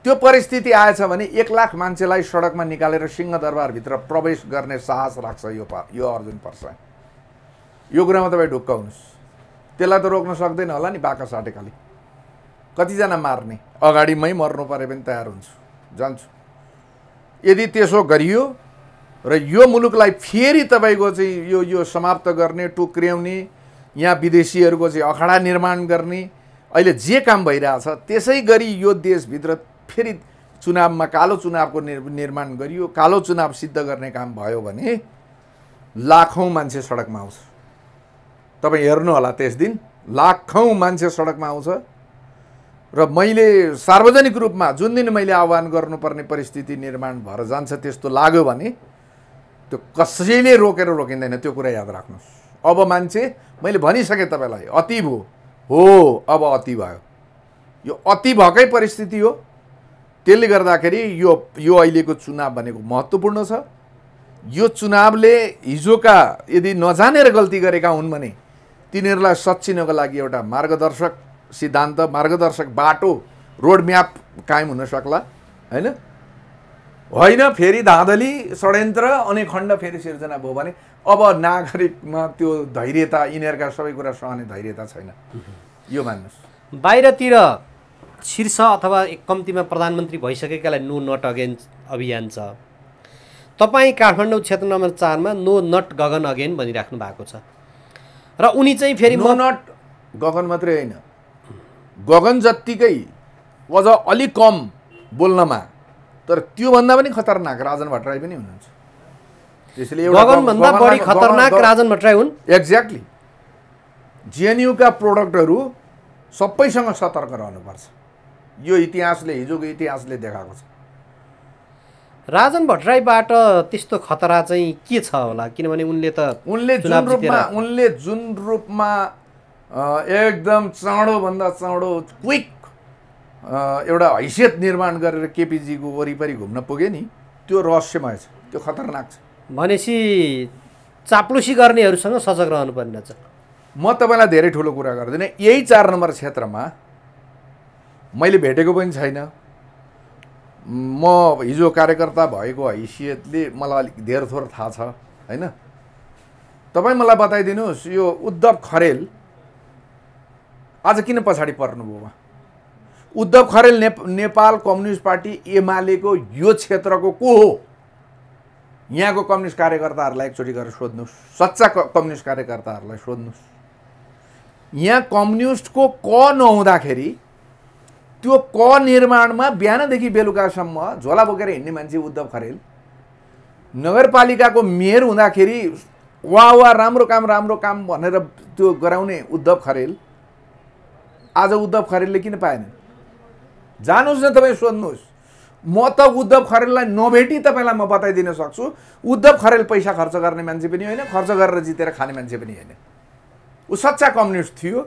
त्यो परिस्थिति आएछ भने एक लाख मान्छेलाई सडकमा निकालेर सिंहदरबारभित्र प्रवेश गर्ने साहस राख्छ यो पा यो अर्जुन पर्सा यो कुरामा तपाईँ ढुक्क हुनुहोस् त्यसलाई त रोक्न सक्दैन होला नि बाका साटेकाले कतिजना मार्ने अगाडिमै मर्नु परे पनि तयार हुन्छु जान्छु यदि त्यसो गरियो र यो मुलुकलाई फेरि तपाईँको चाहिँ यो यो समाप्त गर्ने टोक्र्याउने यहाँ विदेशीहरूको चाहिँ अखाडा निर्माण गर्ने अहिले जे काम भइरहेछ त्यसै गरी यो देशभित्र फेरि चुनावमा कालो चुनावको निर्माण गरियो कालो चुनाव सिद्ध गर्ने काम भयो भने लाखौँ मान्छे सडकमा आउँछ तपाईँ हेर्नुहोला त्यस दिन लाखौँ मान्छे सडकमा आउँछ र मैले सार्वजनिक रूपमा जुन दिन मैले आह्वान गर्नुपर्ने परिस्थिति निर्माण भएर जान्छ त्यस्तो लाग्यो भने त्यो कसैले रोकेर रोकिँदैन त्यो कुरा याद राख्नुहोस् अब मान्छे मैले भनिसकेँ तपाईँलाई अति भयो हो अब अति भयो यो अति भएकै परिस्थिति हो त्यसले गर्दाखेरि यो यो अहिलेको चुनाव भनेको महत्त्वपूर्ण छ यो चुनावले हिजोका यदि नजानेर गल्ती गरेका हुन् भने तिनीहरूलाई सचिनको लागि एउटा मार्गदर्शक सिद्धान्त मार्गदर्शक बाटो रोड म्याप कायम हुन सक्ला होइन होइन फेरि धाँधली षड्यन्त्र अनि खण्ड फेरि सिर्जना भयो भने अब नागरिकमा त्यो धैर्यता यिनीहरूका सबै कुरा सहने धैर्यता छैन यो मान्नुहोस् बाहिरतिर शीर्ष अथवा एक कम्तीमा प्रधानमन्त्री भइसकेकालाई नो नट अगेन अभियान छ तपाईँ काठमाडौँ क्षेत्र नम्बर चारमा नो नट गगन अगेन भनिराख्नु भएको छ र उनी चाहिँ फेरि नो नट गगन मात्रै होइन गगन जत्तिकै अझ अलिक कम बोल्नमा तर त्योभन्दा पनि खतरनाक राजन भट्टराई पनि हुनुहुन्छ त्यसैले बढी खतरनाक राजन भट्टराई हुन् एक्ज्याक्टली जिएनयुका प्रोडक्टहरू सबैसँग सतर्क रहनुपर्छ यो इतिहासले हिजोको इतिहासले देखाएको छ राजन भट्टराईबाट त्यस्तो खतरा चाहिँ के छ होला किनभने उनले त उनले जुन रूपमा उनले जुन रूपमा एकदम चाँडोभन्दा चाँडो क्विक एउटा हैसियत निर्माण गरेर केपिजीको वरिपरि घुम्न पुगे नि त्यो रहस्यमय छ त्यो खतरनाक छ भनेपछि चाप्लुसी गर्नेहरूसँग सजग रहनु पर्ने छ म तपाईँलाई धेरै ठुलो कुरा गर्दिनँ यही चार नम्बर क्षेत्रमा मैले भेटेको पनि छैन म हिजो कार्यकर्ता भएको हैसियतले मलाई अलिक धेर थोर थाहा छ होइन तपाईँ मलाई बताइदिनुहोस् यो उद्धव खरेल आज किन पछाडि पर्नुभयो उहाँ उद्धव खरेल ने, नेपाल कम्युनिस्ट पार्टी एमालेको यो क्षेत्रको को हो यहाँको कम्युनिस्ट कार्यकर्ताहरूलाई एकचोटि गरेर सोध्नुहोस् सच्चा कम्युनिस्ट कार्यकर्ताहरूलाई सोध्नुहोस् यहाँ कम्युनिस्टको क नहुँदाखेरि त्यो क निर्माणमा बिहानदेखि बेलुकासम्म झोला बोकेर हिँड्ने मान्छे उद्धव खरेल नगरपालिकाको मेयर हुँदाखेरि वा वा राम्रो काम राम्रो काम भनेर त्यो गराउने उद्धव खरेल आज उद्धव खरेलले किन पाएनन् जानुहोस् न तपाईँ सोध्नुहोस् म त उद्धव खरेललाई नभेटी तपाईँलाई म बताइदिन सक्छु उद्धव खरेल पैसा खर्च गर्ने मान्छे पनि होइन खर्च गरेर जितेर खाने मान्छे पनि होइन ऊ सच्चा कम्युनिस्ट थियो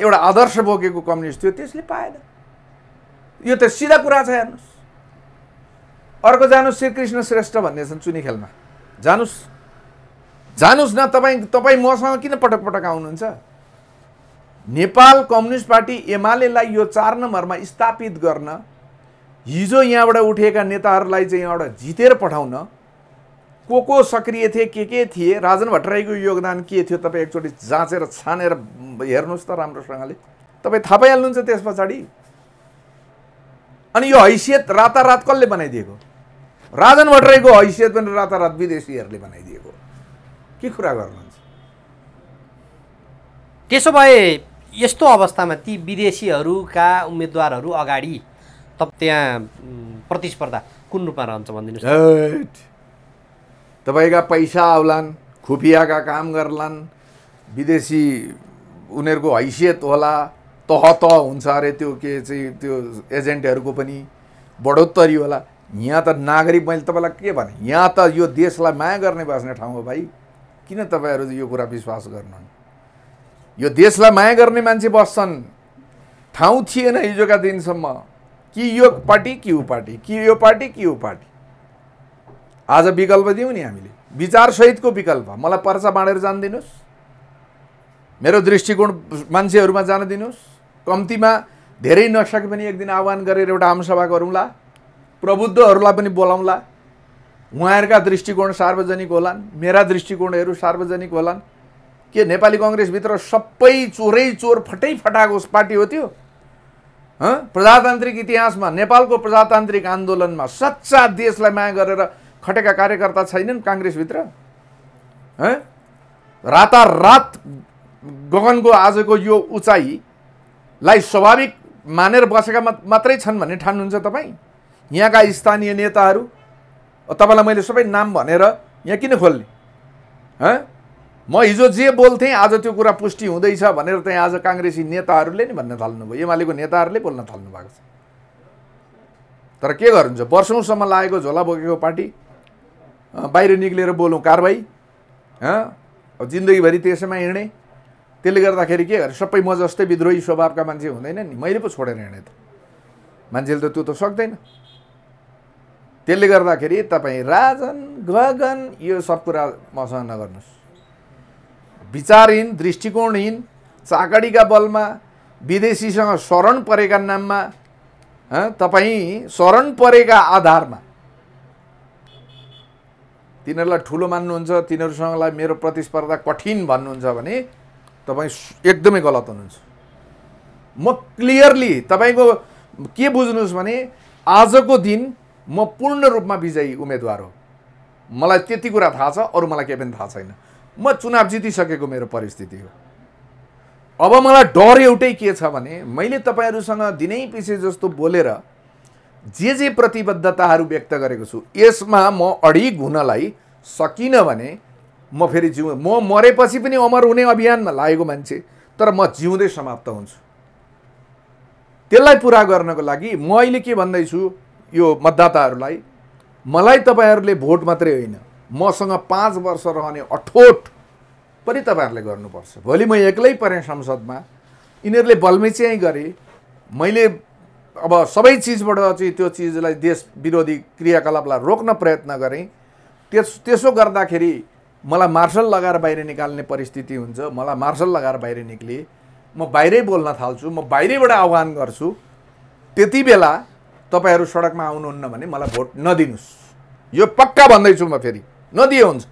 एउटा आदर्श बोकेको कम्युनिस्ट थियो त्यसले पाएन यो त सिधा कुरा छ हेर्नुहोस् अर्को जानुहोस् श्रीकृष्ण श्रेष्ठ भन्ने छन् चुनी खेलमा जानुहोस् जानुहोस् न तपाईँ तपाईँ मसँग किन पटक पटक आउनुहुन्छ नेपाल कम्युनिस्ट पार्टी एमालेलाई यो चार नम्बरमा स्थापित गर्न हिजो यहाँबाट उठेका नेताहरूलाई चाहिँ यहाँबाट जितेर पठाउन को को सक्रिय थिए के के थिए राजन भट्टराईको योगदान के थियो तपाईँ एकचोटि जाँचेर छानेर हेर्नुहोस् त राम्रोसँगले तपाईँ थाहा पाइहाल्नुहुन्छ त्यस पछाडि अनि यो हैसियत रातारात कसले बनाइदिएको राजन भट्टराईको हैसियत पनि रातारात विदेशीहरूले बनाइदिएको के कुरा गर्नुहुन्छ त्यसो भए यस्तो अवस्थामा ती विदेशीहरूका उम्मेदवारहरू अगाडि त त्यहाँ प्रतिस्पर्धा कुन रूपमा रहन्छ भनिदिनुहोस् तपाईँका पैसा आउलान् खुफियाका काम गर्लान् विदेशी उनीहरूको हैसियत होला तह तह हुन्छ अरे त्यो के चाहिँ त्यो एजेन्टहरूको पनि बढोत्तरी होला यहाँ त नागरिक मैले तपाईँलाई के भने यहाँ त यो देशलाई माया गर्ने बस्ने ठाउँ हो भाइ किन तपाईँहरू यो कुरा विश्वास गर्नु यो देशलाई माया गर्ने मान्छे बस्छन् ठाउँ थिएन हिजोका दिनसम्म कि यो पार्टी कि ऊ पार्टी कि यो पार्टी कि ऊ पार्टी आज विकल्प दिउँ नि हामीले विचारसहितको विकल्प मलाई पर्चा बाँडेर जान दिनुहोस् मेरो दृष्टिकोण मान्छेहरूमा जान दिनुहोस् कम्तीमा धेरै नसके पनि एक दिन आह्वान गरेर एउटा आमसभा गरौँला प्रबुद्धहरूलाई पनि बोलाउँला उहाँहरूका दृष्टिकोण सार्वजनिक होलान् मेरा दृष्टिकोणहरू सार्वजनिक होलान् के नेपाली कङ्ग्रेसभित्र सबै चोरै चोर फटै फटाएको पार्टी हो त्यो प्रजातान्त्रिक इतिहासमा नेपालको प्रजातान्त्रिक आन्दोलनमा सच्चा देशलाई माया गरेर खटेका कार्यकर्ता छैनन् काङ्ग्रेसभित्र रातारात गगनको आजको यो उचाइलाई स्वाभाविक मानेर बसेका मात्रै छन् भन्ने ठान्नुहुन्छ तपाईँ यहाँका स्थानीय नेताहरू तपाईँलाई मैले सबै नाम भनेर यहाँ किन खोल्ने म हिजो जे बोल्थेँ आज त्यो कुरा पुष्टि हुँदैछ भनेर चाहिँ आज काङ्ग्रेसी नेताहरूले नि भन्न थाल्नुभयो एमालेको नेताहरूले बोल्न थाल्नु भएको छ तर के गर्नुहुन्छ वर्षौँसम्म लागेको झोला बोकेको पार्टी बाहिर निक्लेर बोलौँ कारवाही अब जिन्दगीभरि त्यसैमा हिँडेँ त्यसले गर्दाखेरि के गर्नु सबै म जस्तै विद्रोही स्वभावका मान्छे हुँदैन नि मैले पो छोडेर हिँडेँ त मान्छेले त त्यो त सक्दैन त्यसले गर्दाखेरि तपाईँ राजन गगन यो सब कुरा मसँग नगर्नुहोस् विचारहीन दृष्टिकोणहीन चाकडीका बलमा विदेशीसँग शरण परेका नाममा तपाईँ शरण परेका आधारमा तिनीहरूलाई ठुलो मान्नुहुन्छ तिनीहरूसँगलाई मेरो प्रतिस्पर्धा कठिन भन्नुहुन्छ भने तपाईँ एकदमै गलत हुनुहुन्छ म क्लियरली तपाईँको के बुझ्नुहोस् भने आजको दिन म पूर्ण रूपमा विजयी उम्मेदवार हो मलाई त्यति कुरा थाहा छ अरू मलाई केही पनि थाहा छैन म चुनाव जितिसकेको मेरो परिस्थिति हो अब मलाई डर एउटै के छ भने मैले तपाईँहरूसँग दिनै पछि जस्तो बोलेर जे जे प्रतिबद्धताहरू व्यक्त गरेको छु यसमा म अडिग हुनलाई सकिनँ भने म फेरि जिउ म मरेपछि पनि अमर हुने अभियानमा लागेको मान्छे तर म जिउँदै समाप्त हुन्छु त्यसलाई पुरा गर्नको लागि म अहिले के भन्दैछु यो मतदाताहरूलाई मलाई तपाईँहरूले भोट मात्रै होइन मसँग पाँच वर्ष रहने अठोट पनि तपाईँहरूले गर्नुपर्छ भोलि म एक्लै परेँ संसदमा यिनीहरूले बलमेच्याइ गरेँ मैले अब सबै चिजबाट चाहिँ त्यो चिजलाई देश विरोधी क्रियाकलापलाई रोक्न प्रयत्न गरेँ त्यस त्यसो गर्दाखेरि मलाई मार्सल लगाएर बाहिर निकाल्ने परिस्थिति हुन्छ मलाई मार्सल लगाएर बाहिर निक्लेँ म बाहिरै बोल्न थाल्छु म बाहिरैबाट आह्वान गर्छु त्यति बेला तपाईँहरू सडकमा आउनुहुन्न भने मलाई भोट नदिनुहोस् यो पक्का भन्दैछु म फेरि नदिए हुन्छ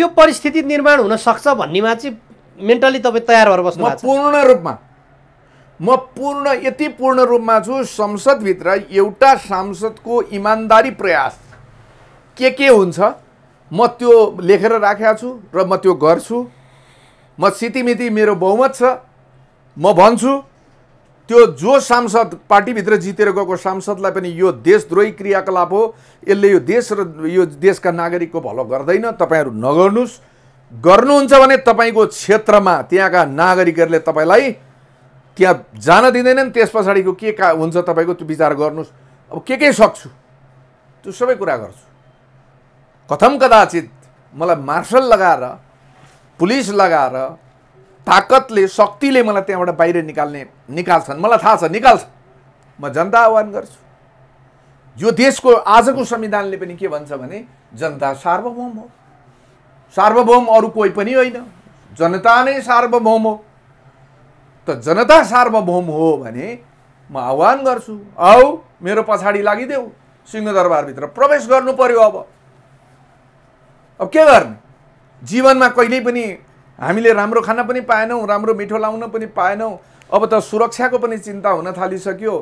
त्यो परिस्थिति निर्माण हुन सक्छ भन्नेमा चाहिँ मेन्टली तपाईँ तयार भएर बस्नु पूर्ण रूपमा म पूर्ण यति पूर्ण रूपमा छु संसदभित्र एउटा सांसदको इमान्दारी प्रयास के के हुन्छ म त्यो लेखेर राखेको छु र म त्यो गर्छु म सितिमिति मेरो बहुमत छ म भन्छु त्यो जो सांसद पार्टीभित्र जितेर गएको सांसदलाई पनि यो देशद्रोही क्रियाकलाप हो यसले यो देश र यो देशका नागरिकको भलो गर्दैन तपाईँहरू नगर्नुहोस् गर्नुहुन्छ भने तपाईँको क्षेत्रमा त्यहाँका नागरिकहरूले तपाईँलाई त्यहाँ जान दिँदैनन् त्यस पछाडिको के का हुन्छ तपाईँको त्यो विचार गर्नुहोस् अब के के सक्छु त्यो सबै कुरा गर्छु कथम कदाचित मलाई मार्सल लगाएर पुलिस लगाएर ताकतले शक्तिले मलाई त्यहाँबाट बाहिर निकाल्ने निकाल्छन् मलाई थाहा छ निकाल्छ म जनता आह्वान गर्छु यो देशको आजको संविधानले पनि के भन्छ भने जनता सार्वभौम हो सार्वभौम अरू कोही पनि होइन जनता नै सार्वभौम हो त जनता सार्वभौम हो भने म आह्वान गर्छु आऊ मेरो पछाडि लागिदेऊ सिंहदरबारभित्र प्रवेश गर्नु पर्यो अब अब के गर्ने जीवनमा कहिल्यै पनि हामीले राम्रो खान पनि पाएनौँ राम्रो मिठो लाउन पनि पाएनौँ अब त सुरक्षाको पनि चिन्ता हुन थालिसक्यो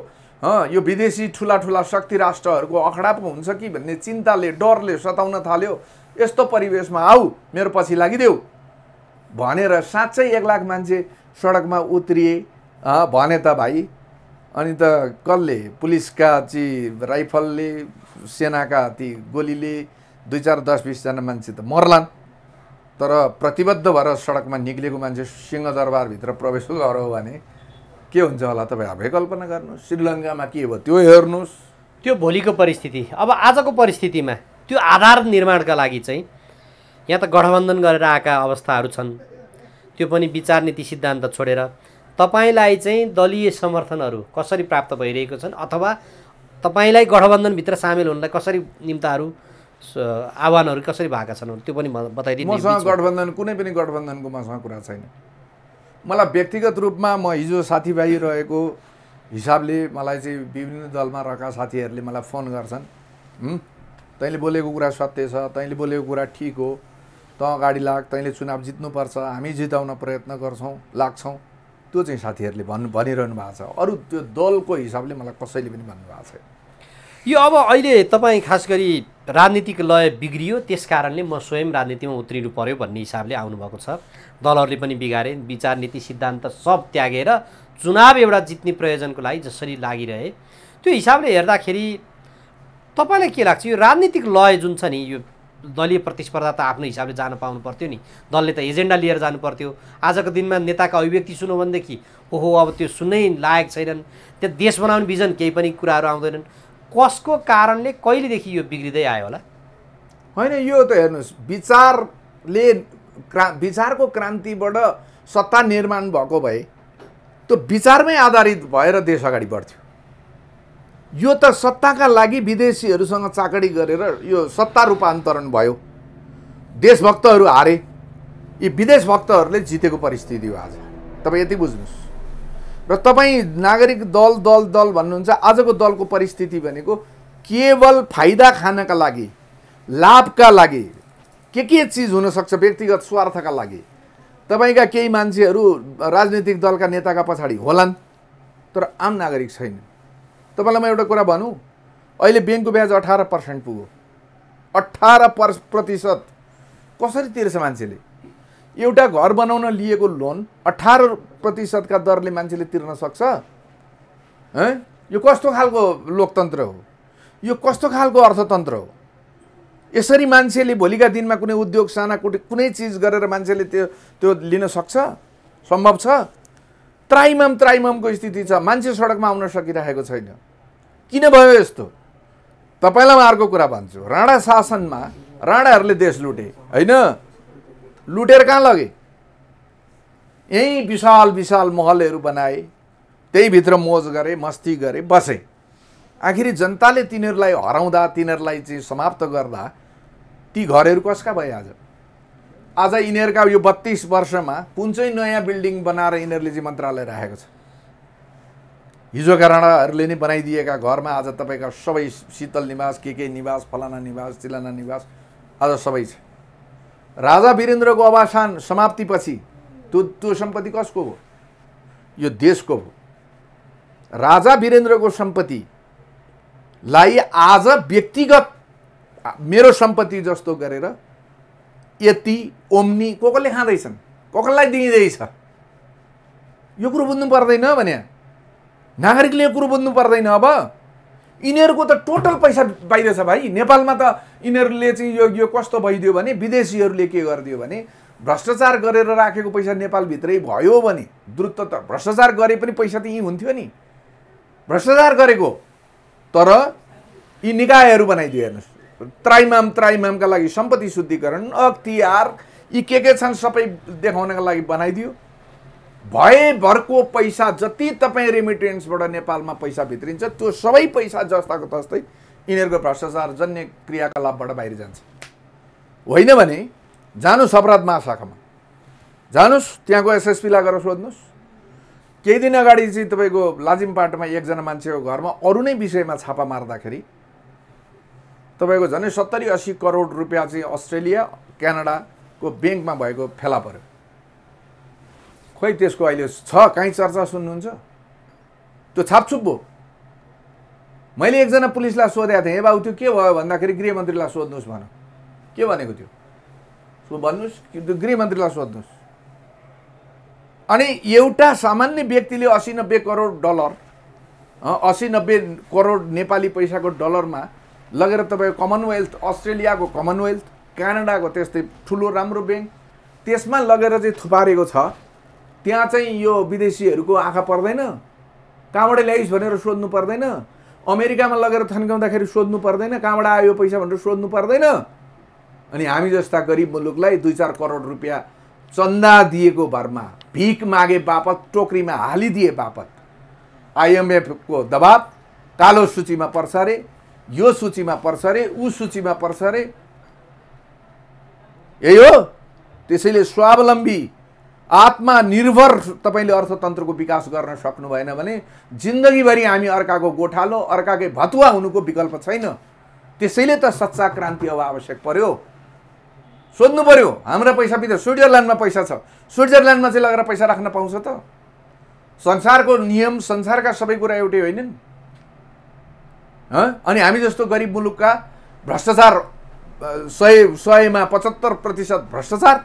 यो विदेशी ठुला ठुला शक्ति राष्ट्रहरूको अखडा पो हुन्छ कि भन्ने चिन्ताले डरले सताउन थाल्यो यस्तो परिवेशमा आऊ मेरो पछि लागिदेऊ भनेर साँच्चै एक लाख मान्छे सडकमा उत्रिए भने त भाइ अनि त कसले पुलिसका चाहिँ राइफलले सेनाका ती गोलीले दुई चार दस बिसजना मान्छे त मर्लान् तर प्रतिबद्ध भएर सडकमा निक्लेको मान्छे सिंहदरबारभित्र प्रवेश गरौँ भने के हुन्छ होला तपाईँ आफै कल्पना गर्नु श्रीलङ्कामा के भयो त्यो हेर्नुहोस् त्यो भोलिको परिस्थिति अब आजको परिस्थितिमा त्यो आधार निर्माणका लागि चाहिँ यहाँ त गठबन्धन गरेर आएका अवस्थाहरू छन् त्यो पनि विचार नीति सिद्धान्त छोडेर तपाईँलाई चाहिँ दलीय समर्थनहरू कसरी प्राप्त भइरहेको छन् अथवा तपाईँलाई गठबन्धनभित्र सामेल हुनलाई कसरी निम्ताहरू आह्वानहरू कसरी भएका छन् त्यो पनि बताइदिनु मसँग गठबन्धन कुनै पनि गठबन्धनको मसँग कुरा छैन मलाई व्यक्तिगत रूपमा म हिजो साथीभाइ रहेको हिसाबले मलाई चाहिँ विभिन्न दलमा रहेका साथीहरूले मलाई फोन गर्छन् तैँले बोलेको कुरा सत्य छ तैँले बोलेको कुरा ठिक हो त अगाडि लाग तैँले चुनाव जित्नुपर्छ हामी जिताउन प्रयत्न गर्छौँ लाग्छौँ त्यो चाहिँ साथीहरूले भन्नु भनिरहनु भएको छ अरू त्यो दलको हिसाबले मलाई कसैले पनि भन्नुभएको छैन यो अब अहिले तपाईँ खास गरी राजनीतिक लय बिग्रियो त्यस कारणले म स्वयं राजनीतिमा उत्रिनु पर्यो भन्ने हिसाबले आउनुभएको छ दलहरूले पनि बिगारे विचार नीति सिद्धान्त सब त्यागेर चुनाव एउटा जित्ने प्रयोजनको लागि जसरी लागिरहे त्यो हिसाबले हेर्दाखेरि तपाईँलाई के लाग्छ यो राजनीतिक लय जुन छ नि यो दलीय प्रतिस्पर्धा त आफ्नो हिसाबले जान पाउनु पर्थ्यो नि दलले त एजेन्डा लिएर जानु पर्थ्यो आजको दिनमा नेताका अभिव्यक्ति सुनौ भनेदेखि ओहो अब त्यो सुन्नै लायक छैनन् त्यहाँ देश बनाउने भिजन केही पनि कुराहरू आउँदैनन् कसको कारणले कहिलेदेखि यो बिग्रिँदै आयो होला होइन यो त हेर्नुहोस् विचारले क्रा विचारको क्रान्तिबाट सत्ता निर्माण भएको भए त्यो विचारमै आधारित भएर देश अगाडि बढ्थ्यो यो त सत्ताका लागि विदेशीहरूसँग चाकडी गरेर यो सत्ता रूपान्तरण भयो देशभक्तहरू हारे यी विदेशभक्तहरूले जितेको परिस्थिति हो आज तपाईँ यति बुझ्नुहोस् र तपाईँ नागरिक दल दल दल भन्नुहुन्छ आजको दलको परिस्थिति भनेको केवल फाइदा खानका लागि लाभका लागि के के चिज हुनसक्छ व्यक्तिगत स्वार्थका लागि तपाईँका केही मान्छेहरू राजनीतिक दलका नेताका पछाडि होलान् तर आम नागरिक छैन तपाईँलाई म एउटा कुरा भनौँ अहिले ब्याङ्कको ब्याज अठार पर्सेन्ट पुग्यो अठार पर्स प्रतिशत कसरी तिर्छ मान्छेले एउटा घर बनाउन लिएको लोन अठार प्रतिशतका दरले मान्छेले तिर्न सक्छ है यो कस्तो खालको लोकतन्त्र हो यो कस्तो खालको अर्थतन्त्र हो यसरी मान्छेले भोलिका दिनमा कुनै उद्योग साना कुटे कुनै चिज गरेर मान्छेले त्यो त्यो लिन सक्छ सम्भव छ त्राइमाम त्राइमामको स्थिति छ मान्छे सडकमा आउन सकिरहेको छैन किन भयो यस्तो तपाईँलाई म अर्को कुरा भन्छु राणा शासनमा राणाहरूले देश लुटे होइन लुटेर कहाँ लगे यहीँ विशाल विशाल महलहरू बनाए त्यही भित्र मोज गरे मस्ती गरे बसे आखिरी जनताले तिनीहरूलाई हराउँदा तिनीहरूलाई चाहिँ समाप्त गर्दा ती घरहरू कसका भए आज आज यिनीहरूका यो बत्तिस वर्षमा कुन चाहिँ नयाँ बिल्डिङ बनाएर यिनीहरूले चाहिँ मन्त्रालय राखेको छ हिजोका राणाहरूले नै बनाइदिएका घरमा आज तपाईँका सबै शीतल निवास के के निवास फलाना निवास चिलाना निवास आज सबै छ राजा वीरेन्द्रको अवसान समाप्तिपछि त्यो त्यो सम्पत्ति कसको हो यो देशको हो राजा वीरेन्द्रको सम्पत्तिलाई आज व्यक्तिगत मेरो सम्पत्ति जस्तो गरेर यति ओम्नी को कसले खाँदैछन् को कसलाई दिइँदैछ यो कुरो बुझ्नु पर्दैन भने नागरिकले यो कुरो बुझ्नु पर्दैन अब यिनीहरूको त टोटल पैसा बाहिर छ भाइ नेपालमा त यिनीहरूले चाहिँ यो यो कस्तो भइदियो भने विदेशीहरूले के गरिदियो भने भ्रष्टाचार गरेर राखेको पैसा नेपालभित्रै भयो भने द्रुत त भ्रष्टाचार गरे पनि पैसा त यहीँ हुन्थ्यो नि भ्रष्टाचार गरेको तर यी निकायहरू बनाइदियो हेर्नुहोस् त्राइमाम त्राइमामका लागि सम्पत्ति शुद्धिकरण अख्तियार यी के के छन् सबै देखाउनका लागि बनाइदियो भएभरको पैसा जति तपाईँ रेमिटेन्सबाट नेपालमा पैसा भित्रिन्छ त्यो सबै पैसा जस्ताको तस्तै यिनीहरूको भ्रष्टाचार जन्य क्रियाकलापबाट बाहिर जान्छ होइन भने जानुहोस् अपराध महाशाखामा जानुहोस् त्यहाँको एसएसपीलाई गएर सोध्नुहोस् केही दिन अगाडि चाहिँ तपाईँको लाजिमपाटमा एकजना मान्छेको घरमा अरू नै विषयमा छापा मार्दाखेरि तपाईँको झन् सत्तरी असी करोड रुपियाँ चाहिँ अस्ट्रेलिया क्यानाडाको ब्याङ्कमा भएको फेला पऱ्यो खोइ त्यसको अहिले छ काहीँ चर्चा सुन्नुहुन्छ त्यो छापछुप भयो मैले एकजना पुलिसलाई सोधेको थिएँ ए बाबु त्यो के भयो भन्दाखेरि गृहमन्त्रीलाई सोध्नुहोस् भन के भनेको थियो सो भन्नुहोस् त्यो गृहमन्त्रीलाई सोध्नुहोस् अनि एउटा सामान्य व्यक्तिले असी नब्बे करोड डलर असी नब्बे करोड नेपाली पैसाको डलरमा लगेर तपाईँको कमनवेल्थ अस्ट्रेलियाको कमनवेल्थ क्यानाडाको त्यस्तै ठुलो राम्रो ब्याङ्क त्यसमा लगेर चाहिँ थुपारेको छ त्यहाँ चाहिँ यो विदेशीहरूको आँखा पर्दैन कहाँबाट ल्याइस् भनेर सोध्नु पर्दैन अमेरिकामा लगेर थन्काउँदाखेरि सोध्नु पर्दैन कहाँबाट आयो पैसा भनेर सोध्नु पर्दैन अनि हामी जस्ता गरिब मुलुकलाई दुई चार करोड रुपियाँ चन्दा दिएको भरमा भिख मागे बापत टोकरीमा हालिदिए बापत आइएमएफको दबाब कालो सूचीमा पर्छ अरे यो सूचीमा पर्छ अरे ऊ सूचीमा पर्छ अरे यही हो त्यसैले स्वावलम्बी आत्मनिर्भर तपाईँले अर्थतन्त्रको विकास गर्न सक्नु भएन भने जिन्दगीभरि हामी अर्काको गोठालो अर्काकै भतुवा हुनुको विकल्प छैन त्यसैले त सच्चा क्रान्ति अब आवश्यक पर्यो सोध्नु पर्यो हाम्रो पैसा बित्यो स्विजरल्यान्डमा पैसा छ स्विजरल्यान्डमा चाहिँ लगेर पैसा राख्न पाउँछ त संसारको नियम संसारका सबै कुरा एउटै होइनन् अनि हामी जस्तो गरिब मुलुकका भ्रष्टाचार सय सयमा पचहत्तर प्रतिशत भ्रष्टाचार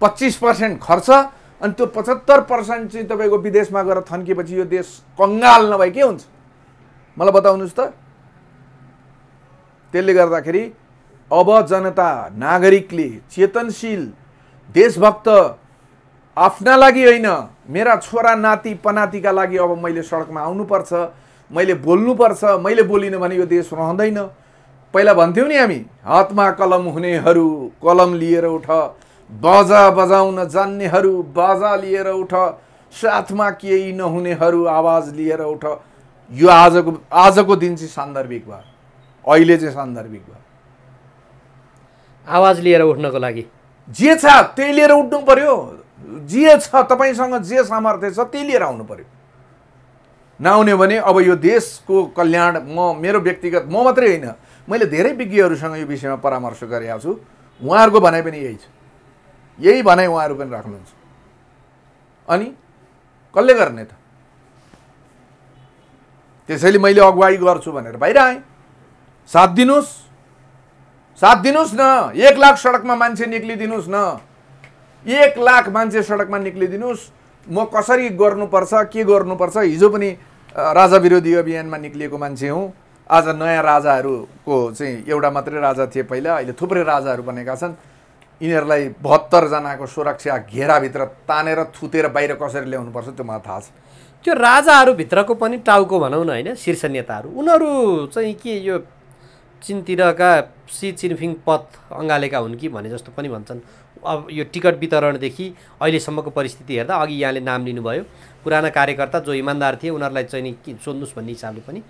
पच्चिस पर्सेन्ट खर्च अनि त्यो पचहत्तर पर्सेन्ट चाहिँ तपाईँको विदेशमा गएर थन्किएपछि यो देश कङ्गाल नभए के हुन्छ मलाई बताउनुहोस् त त्यसले गर्दाखेरि अब जनता नागरिकले चेतनशील देशभक्त आफ्ना लागि होइन मेरा छोरा नाति पनातिका लागि अब मैले सडकमा आउनुपर्छ मैले बोल्नुपर्छ मैले बोलिनँ भने यो देश रहँदैन पहिला भन्थ्यौँ नि हामी हातमा कलम हुनेहरू कलम लिएर उठ बजा बजाउन जान्नेहरू बाजा लिएर उठ साथमा केही नहुनेहरू आवाज लिएर उठ यो आजको आजको दिन चाहिँ सान्दर्भिक भयो अहिले चाहिँ सान्दर्भिक भयो आवाज लिएर उठ्नको लागि जे छ त्यही लिएर उठ्नु पर्यो जे छ तपाईँसँग जे सामर्थ्य छ त्यही लिएर आउनु पर्यो नआउने भने अब यो देशको कल्याण म मेरो व्यक्तिगत म मात्रै होइन मैले धेरै विज्ञहरूसँग यो विषयमा परामर्श गरेका छु उहाँहरूको भनाइ पनि यही छ यही भनाइ उहाँहरू पनि राख्नुहुन्छ अनि कसले गर्ने त त्यसैले मैले अगुवाई गर्छु भनेर बाहिर आएँ साथ दिनुहोस् साथ दिनुहोस् न एक लाख सडकमा मान्छे निक्लिदिनुहोस् न एक लाख मान्छे सडकमा निक्लिदिनुहोस् म कसरी गर्नुपर्छ के गर्नुपर्छ हिजो पनि राजा विरोधी अभियानमा निक्लिएको मान्छे हुँ आज नयाँ राजाहरूको चाहिँ एउटा मात्रै राजा थिए पहिला अहिले थुप्रै राजाहरू बनेका छन् यिनीहरूलाई बहत्तरजनाको सुरक्षा घेराभित्र तानेर थुतेर बाहिर कसरी ल्याउनुपर्छ त्यो मलाई थाहा छ त्यो राजाहरूभित्रको पनि टाउको भनौँ न होइन शीर्ष नेताहरू उनीहरू चाहिँ के यो चिनतिरका सी चिनफिङ पथ अँगालेका हुन् कि भने जस्तो पनि भन्छन् अब यो टिकट वितरणदेखि अहिलेसम्मको परिस्थिति हेर्दा अघि यहाँले नाम लिनुभयो पुराना कार्यकर्ता जो इमान्दार थिए उनीहरूलाई चाहिँ नि सोध्नुहोस् भन्ने हिसाबले पनि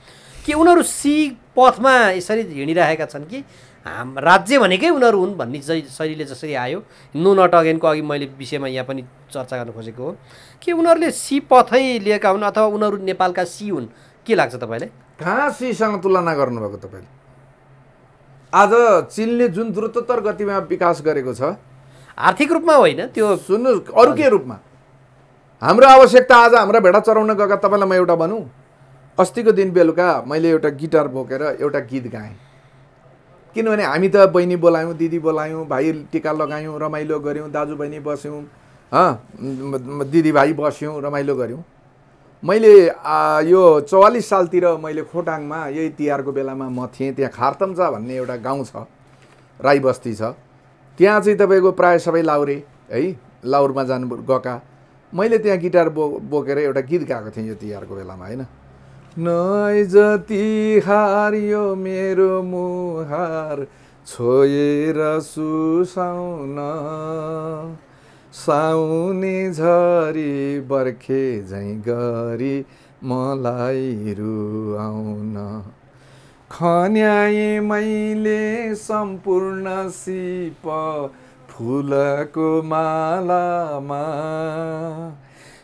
कि उनीहरू सी पथमा यसरी हिँडिरहेका छन् कि हाम राज्य भनेकै उनीहरू हुन् भन्ने शैलीले जसरी आयो नो नट अगेनको अघि मैले विषयमा यहाँ पनि चर्चा गर्न खोजेको हो कि उनीहरूले सी पथै लिएका हुन् अथवा उनीहरू नेपालका सी हुन् के लाग्छ तपाईँलाई कहाँ सीसँग तुलना गर्नुभएको तपाईँले आज चिनले जुन द्रुततर गतिमा विकास गरेको छ आर्थिक रूपमा होइन त्यो सुन्नु अरू के रूपमा हाम्रो आवश्यकता आज हाम्रा भेडा चराउन गएका तपाईँलाई म एउटा भनौँ अस्तिको दिन बेलुका मैले एउटा गिटार बोकेर एउटा गीत गाएँ किनभने हामी त बहिनी बोलायौँ दिदी बोलायौँ भाइ टिका लगायौँ रमाइलो गऱ्यौँ दाजुबहिनी बस्यौँ दिदीभाइ बस्यौँ रमाइलो गऱ्यौँ मैले यो चौवालिस सालतिर मैले खोटाङमा यही तिहारको बेलामा म थिएँ त्यहाँ खारतम्चा भन्ने एउटा गाउँ छ राई बस्ती छ त्यहाँ चाहिँ तपाईँको प्रायः सबै लाउरे है लाउरमा जानु गएका मैले त्यहाँ गिटार बो बोकेर एउटा गीत गाएको थिएँ यो तिहारको बेलामा होइन नै जति हारियो मेरो मुहार छोएर सुसाउन साउने झरी बर्खे झैँ गरी मलाई रुआउन खन्याए मैले सम्पूर्ण सिप फुलको मालामा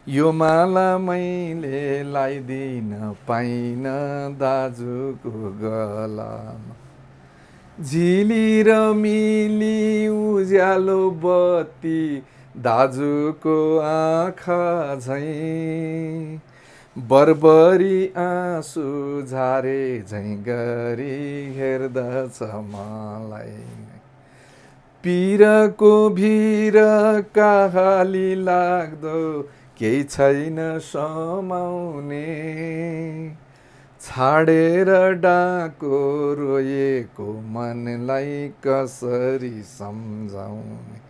यो माला मैले लाइदिन पाइन दाजुको गलामा झिली र मिली उज्यालो बत्ती दाजुको आँखा झै बरबरी आँसु झारे झै गरी हेर्दछ मलाई पिरको भिर काहाली लाग्दो केही छैन समाउने छाडेर डाको रोएको मनलाई कसरी सम्झाउने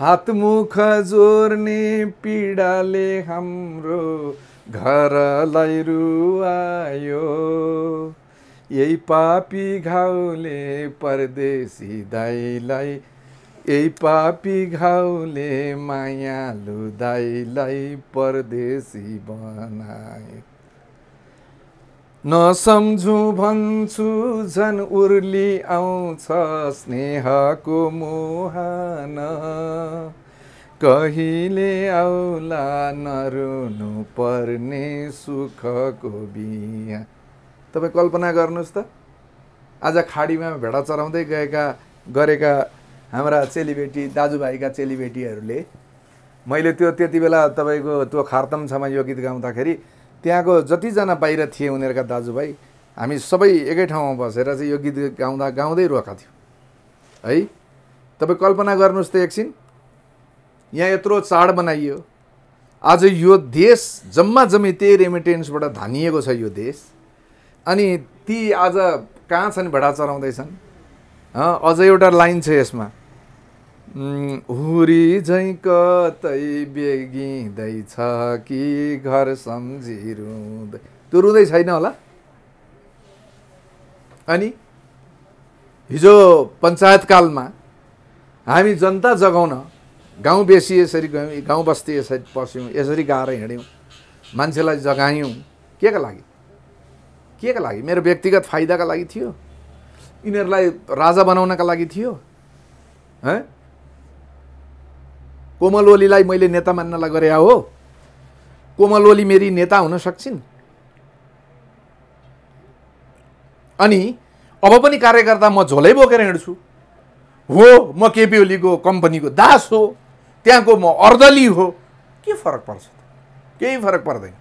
हातमुख जोर्ने पीडाले हाम्रो घरलाई रुवायो यही पापी घाउले परदेशी दाईलाई ए पापी घाउले माया लुदाईलाई परदेशी बनाए नसम्झु भन्छु झन् उर्ली आउँछ स्नेहको मुहान कहिले आउला नरुनु पर्ने सुखको बिहा तपाईँ कल्पना गर्नुहोस् त आज खाडीमा भेडा चराउँदै गएका गरेका हाम्रा चेलीबेटी दाजुभाइका चेलीबेटीहरूले मैले त्यो त्यति बेला तपाईँको त्यो खार्तमसम्म छमा यो गीत गाउँदाखेरि त्यहाँको जतिजना बाहिर थिए उनीहरूका दाजुभाइ हामी सबै एकै ठाउँमा बसेर चाहिँ यो गीत गाउँदा गाउँदै रोका थियौँ है तपाईँ कल्पना गर्नुहोस् त एकछिन यहाँ यत्रो चाड बनाइयो आज यो देश जम्मा जम्मी त्यही रेमिटेन्सबाट धानिएको छ यो देश अनि ती आज कहाँ छन् भेडा चराउँदैछन् अझ एउटा लाइन छ यसमा हुरी झै कतै छ कि घर सम्झिरुँदै त्यो रुँदै छैन होला अनि हिजो पञ्चायतकालमा हामी जनता जगाउन गाउँ बेसी यसरी गयौँ गाउँ बस्ती यसरी पस्यौँ यसरी गाएर हिँड्यौँ मान्छेलाई जगायौँ के का लागि के का लागि मेरो व्यक्तिगत फाइदाका लागि थियो यिनीहरूलाई राजा बनाउनका लागि थियो है कोमल ओलीलाई मैले नेता मान्नलाई गरे हो कोमल ओली मेरी नेता हुन सक्छिन् अनि अब पनि कार्यकर्ता म झोलै बोकेर हिँड्छु हो म केपी ओलीको कम्पनीको दास हो त्यहाँको म अर्दली हो के फरक पर्छ केही फरक पर्दैन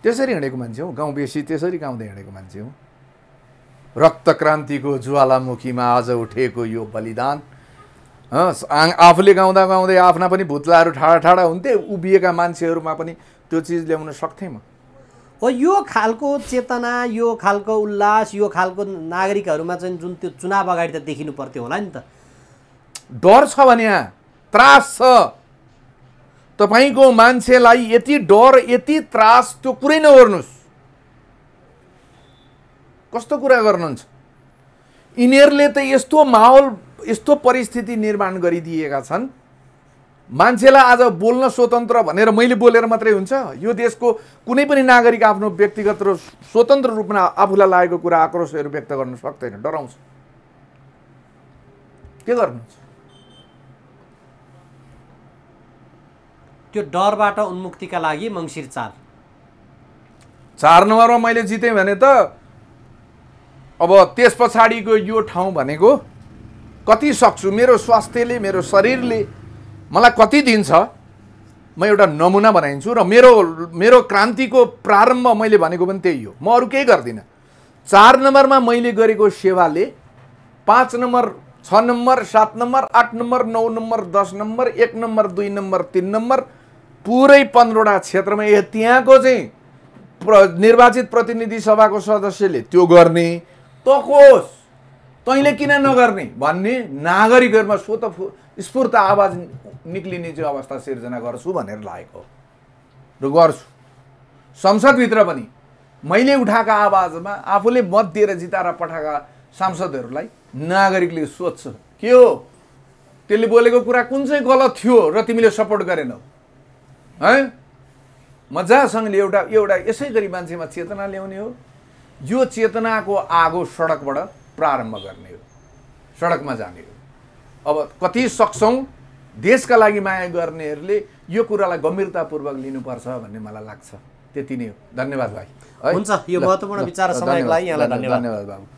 त्यसरी हिँडेको मान्छे हो गाउँ बेसी त्यसरी गाउँदै हिँडेको मान्छे हो रक्तक्रान्तिको ज्वालामुखीमा आज उठेको यो बलिदान आफूले गाउँदा गाउँदै आफ्ना पनि भुत्लाहरू ठाडा ठाडा हुन्थे उभिएका मान्छेहरूमा पनि त्यो चिज ल्याउन सक्थेँ म हो यो खालको चेतना यो खालको उल्लास यो खालको नागरिकहरूमा चाहिँ जुन त्यो चुनाव अगाडि त देखिनु पर्थ्यो होला नि त डर छ भने यहाँ त्रास छ तपाईँको मान्छेलाई यति डर यति त्रास त्यो कुरै नगर्नुहोस् कस्तो कुरा गर्नुहुन्छ यिनीहरूले त यस्तो माहौल यस्तो परिस्थिति निर्माण गरिदिएका छन् मान्छेलाई आज बोल्न स्वतन्त्र भनेर मैले बोलेर मात्रै हुन्छ यो देशको कुनै पनि नागरिक आफ्नो व्यक्तिगत र स्वतन्त्र रूपमा आफूलाई लागेको कुरा आक्रोशहरू व्यक्त गर्न सक्दैन डराउँछ के गर्नुहुन्छ त्यो डरबाट उन्मुक्तिका लागि मङ्सिर चार चार नम्बरमा मैले जितेँ भने त अब त्यस पछाडिको यो ठाउँ भनेको कति सक्छु मेरो स्वास्थ्यले मेरो शरीरले मलाई कति दिन्छ म एउटा नमुना बनाइन्छु र मेरो मेरो क्रान्तिको प्रारम्भ मैले भनेको पनि त्यही हो म अरू केही गर्दिनँ चार नम्बरमा मैले गरेको सेवाले पाँच नम्बर छ नम्बर सात नम्बर आठ नम्बर नौ नम्बर दस नम्बर एक नम्बर दुई नम्बर तिन नम्बर पुरै पन्ध्रवटा क्षेत्रमा त्यहाँको चाहिँ प्र निर्वाचित प्रतिनिधि सभाको सदस्यले त्यो गर्ने कोस तैँले किन नगर्ने भन्ने नागरिकहरूमा स्वत स्फूर्त आवाज निक्लिने चाहिँ अवस्था सिर्जना गर्छु भनेर लागेको र गर्छु संसदभित्र पनि मैले उठाएका आवाजमा आफूले मत दिएर जिताएर पठाएका सांसदहरूलाई नागरिकले सोध्छ के हो त्यसले बोलेको कुरा कुन चाहिँ गलत थियो र तिमीले सपोर्ट गरेनौ है मजासँगले एउटा एउटा यसै गरी मान्छेमा चेतना ल्याउने हो यो चेतनाको आगो सडकबाट प्रारम्भ गर्ने हो सडकमा जाने हो अब कति सक्छौँ देशका लागि माया गर्नेहरूले यो कुरालाई गम्भीरतापूर्वक लिनुपर्छ भन्ने मलाई लाग्छ त्यति नै हो धन्यवाद भाइ हुन्छ यो महत्त्वपूर्ण विचार समयको यहाँलाई धन्यवाद धन्यवाद बाबु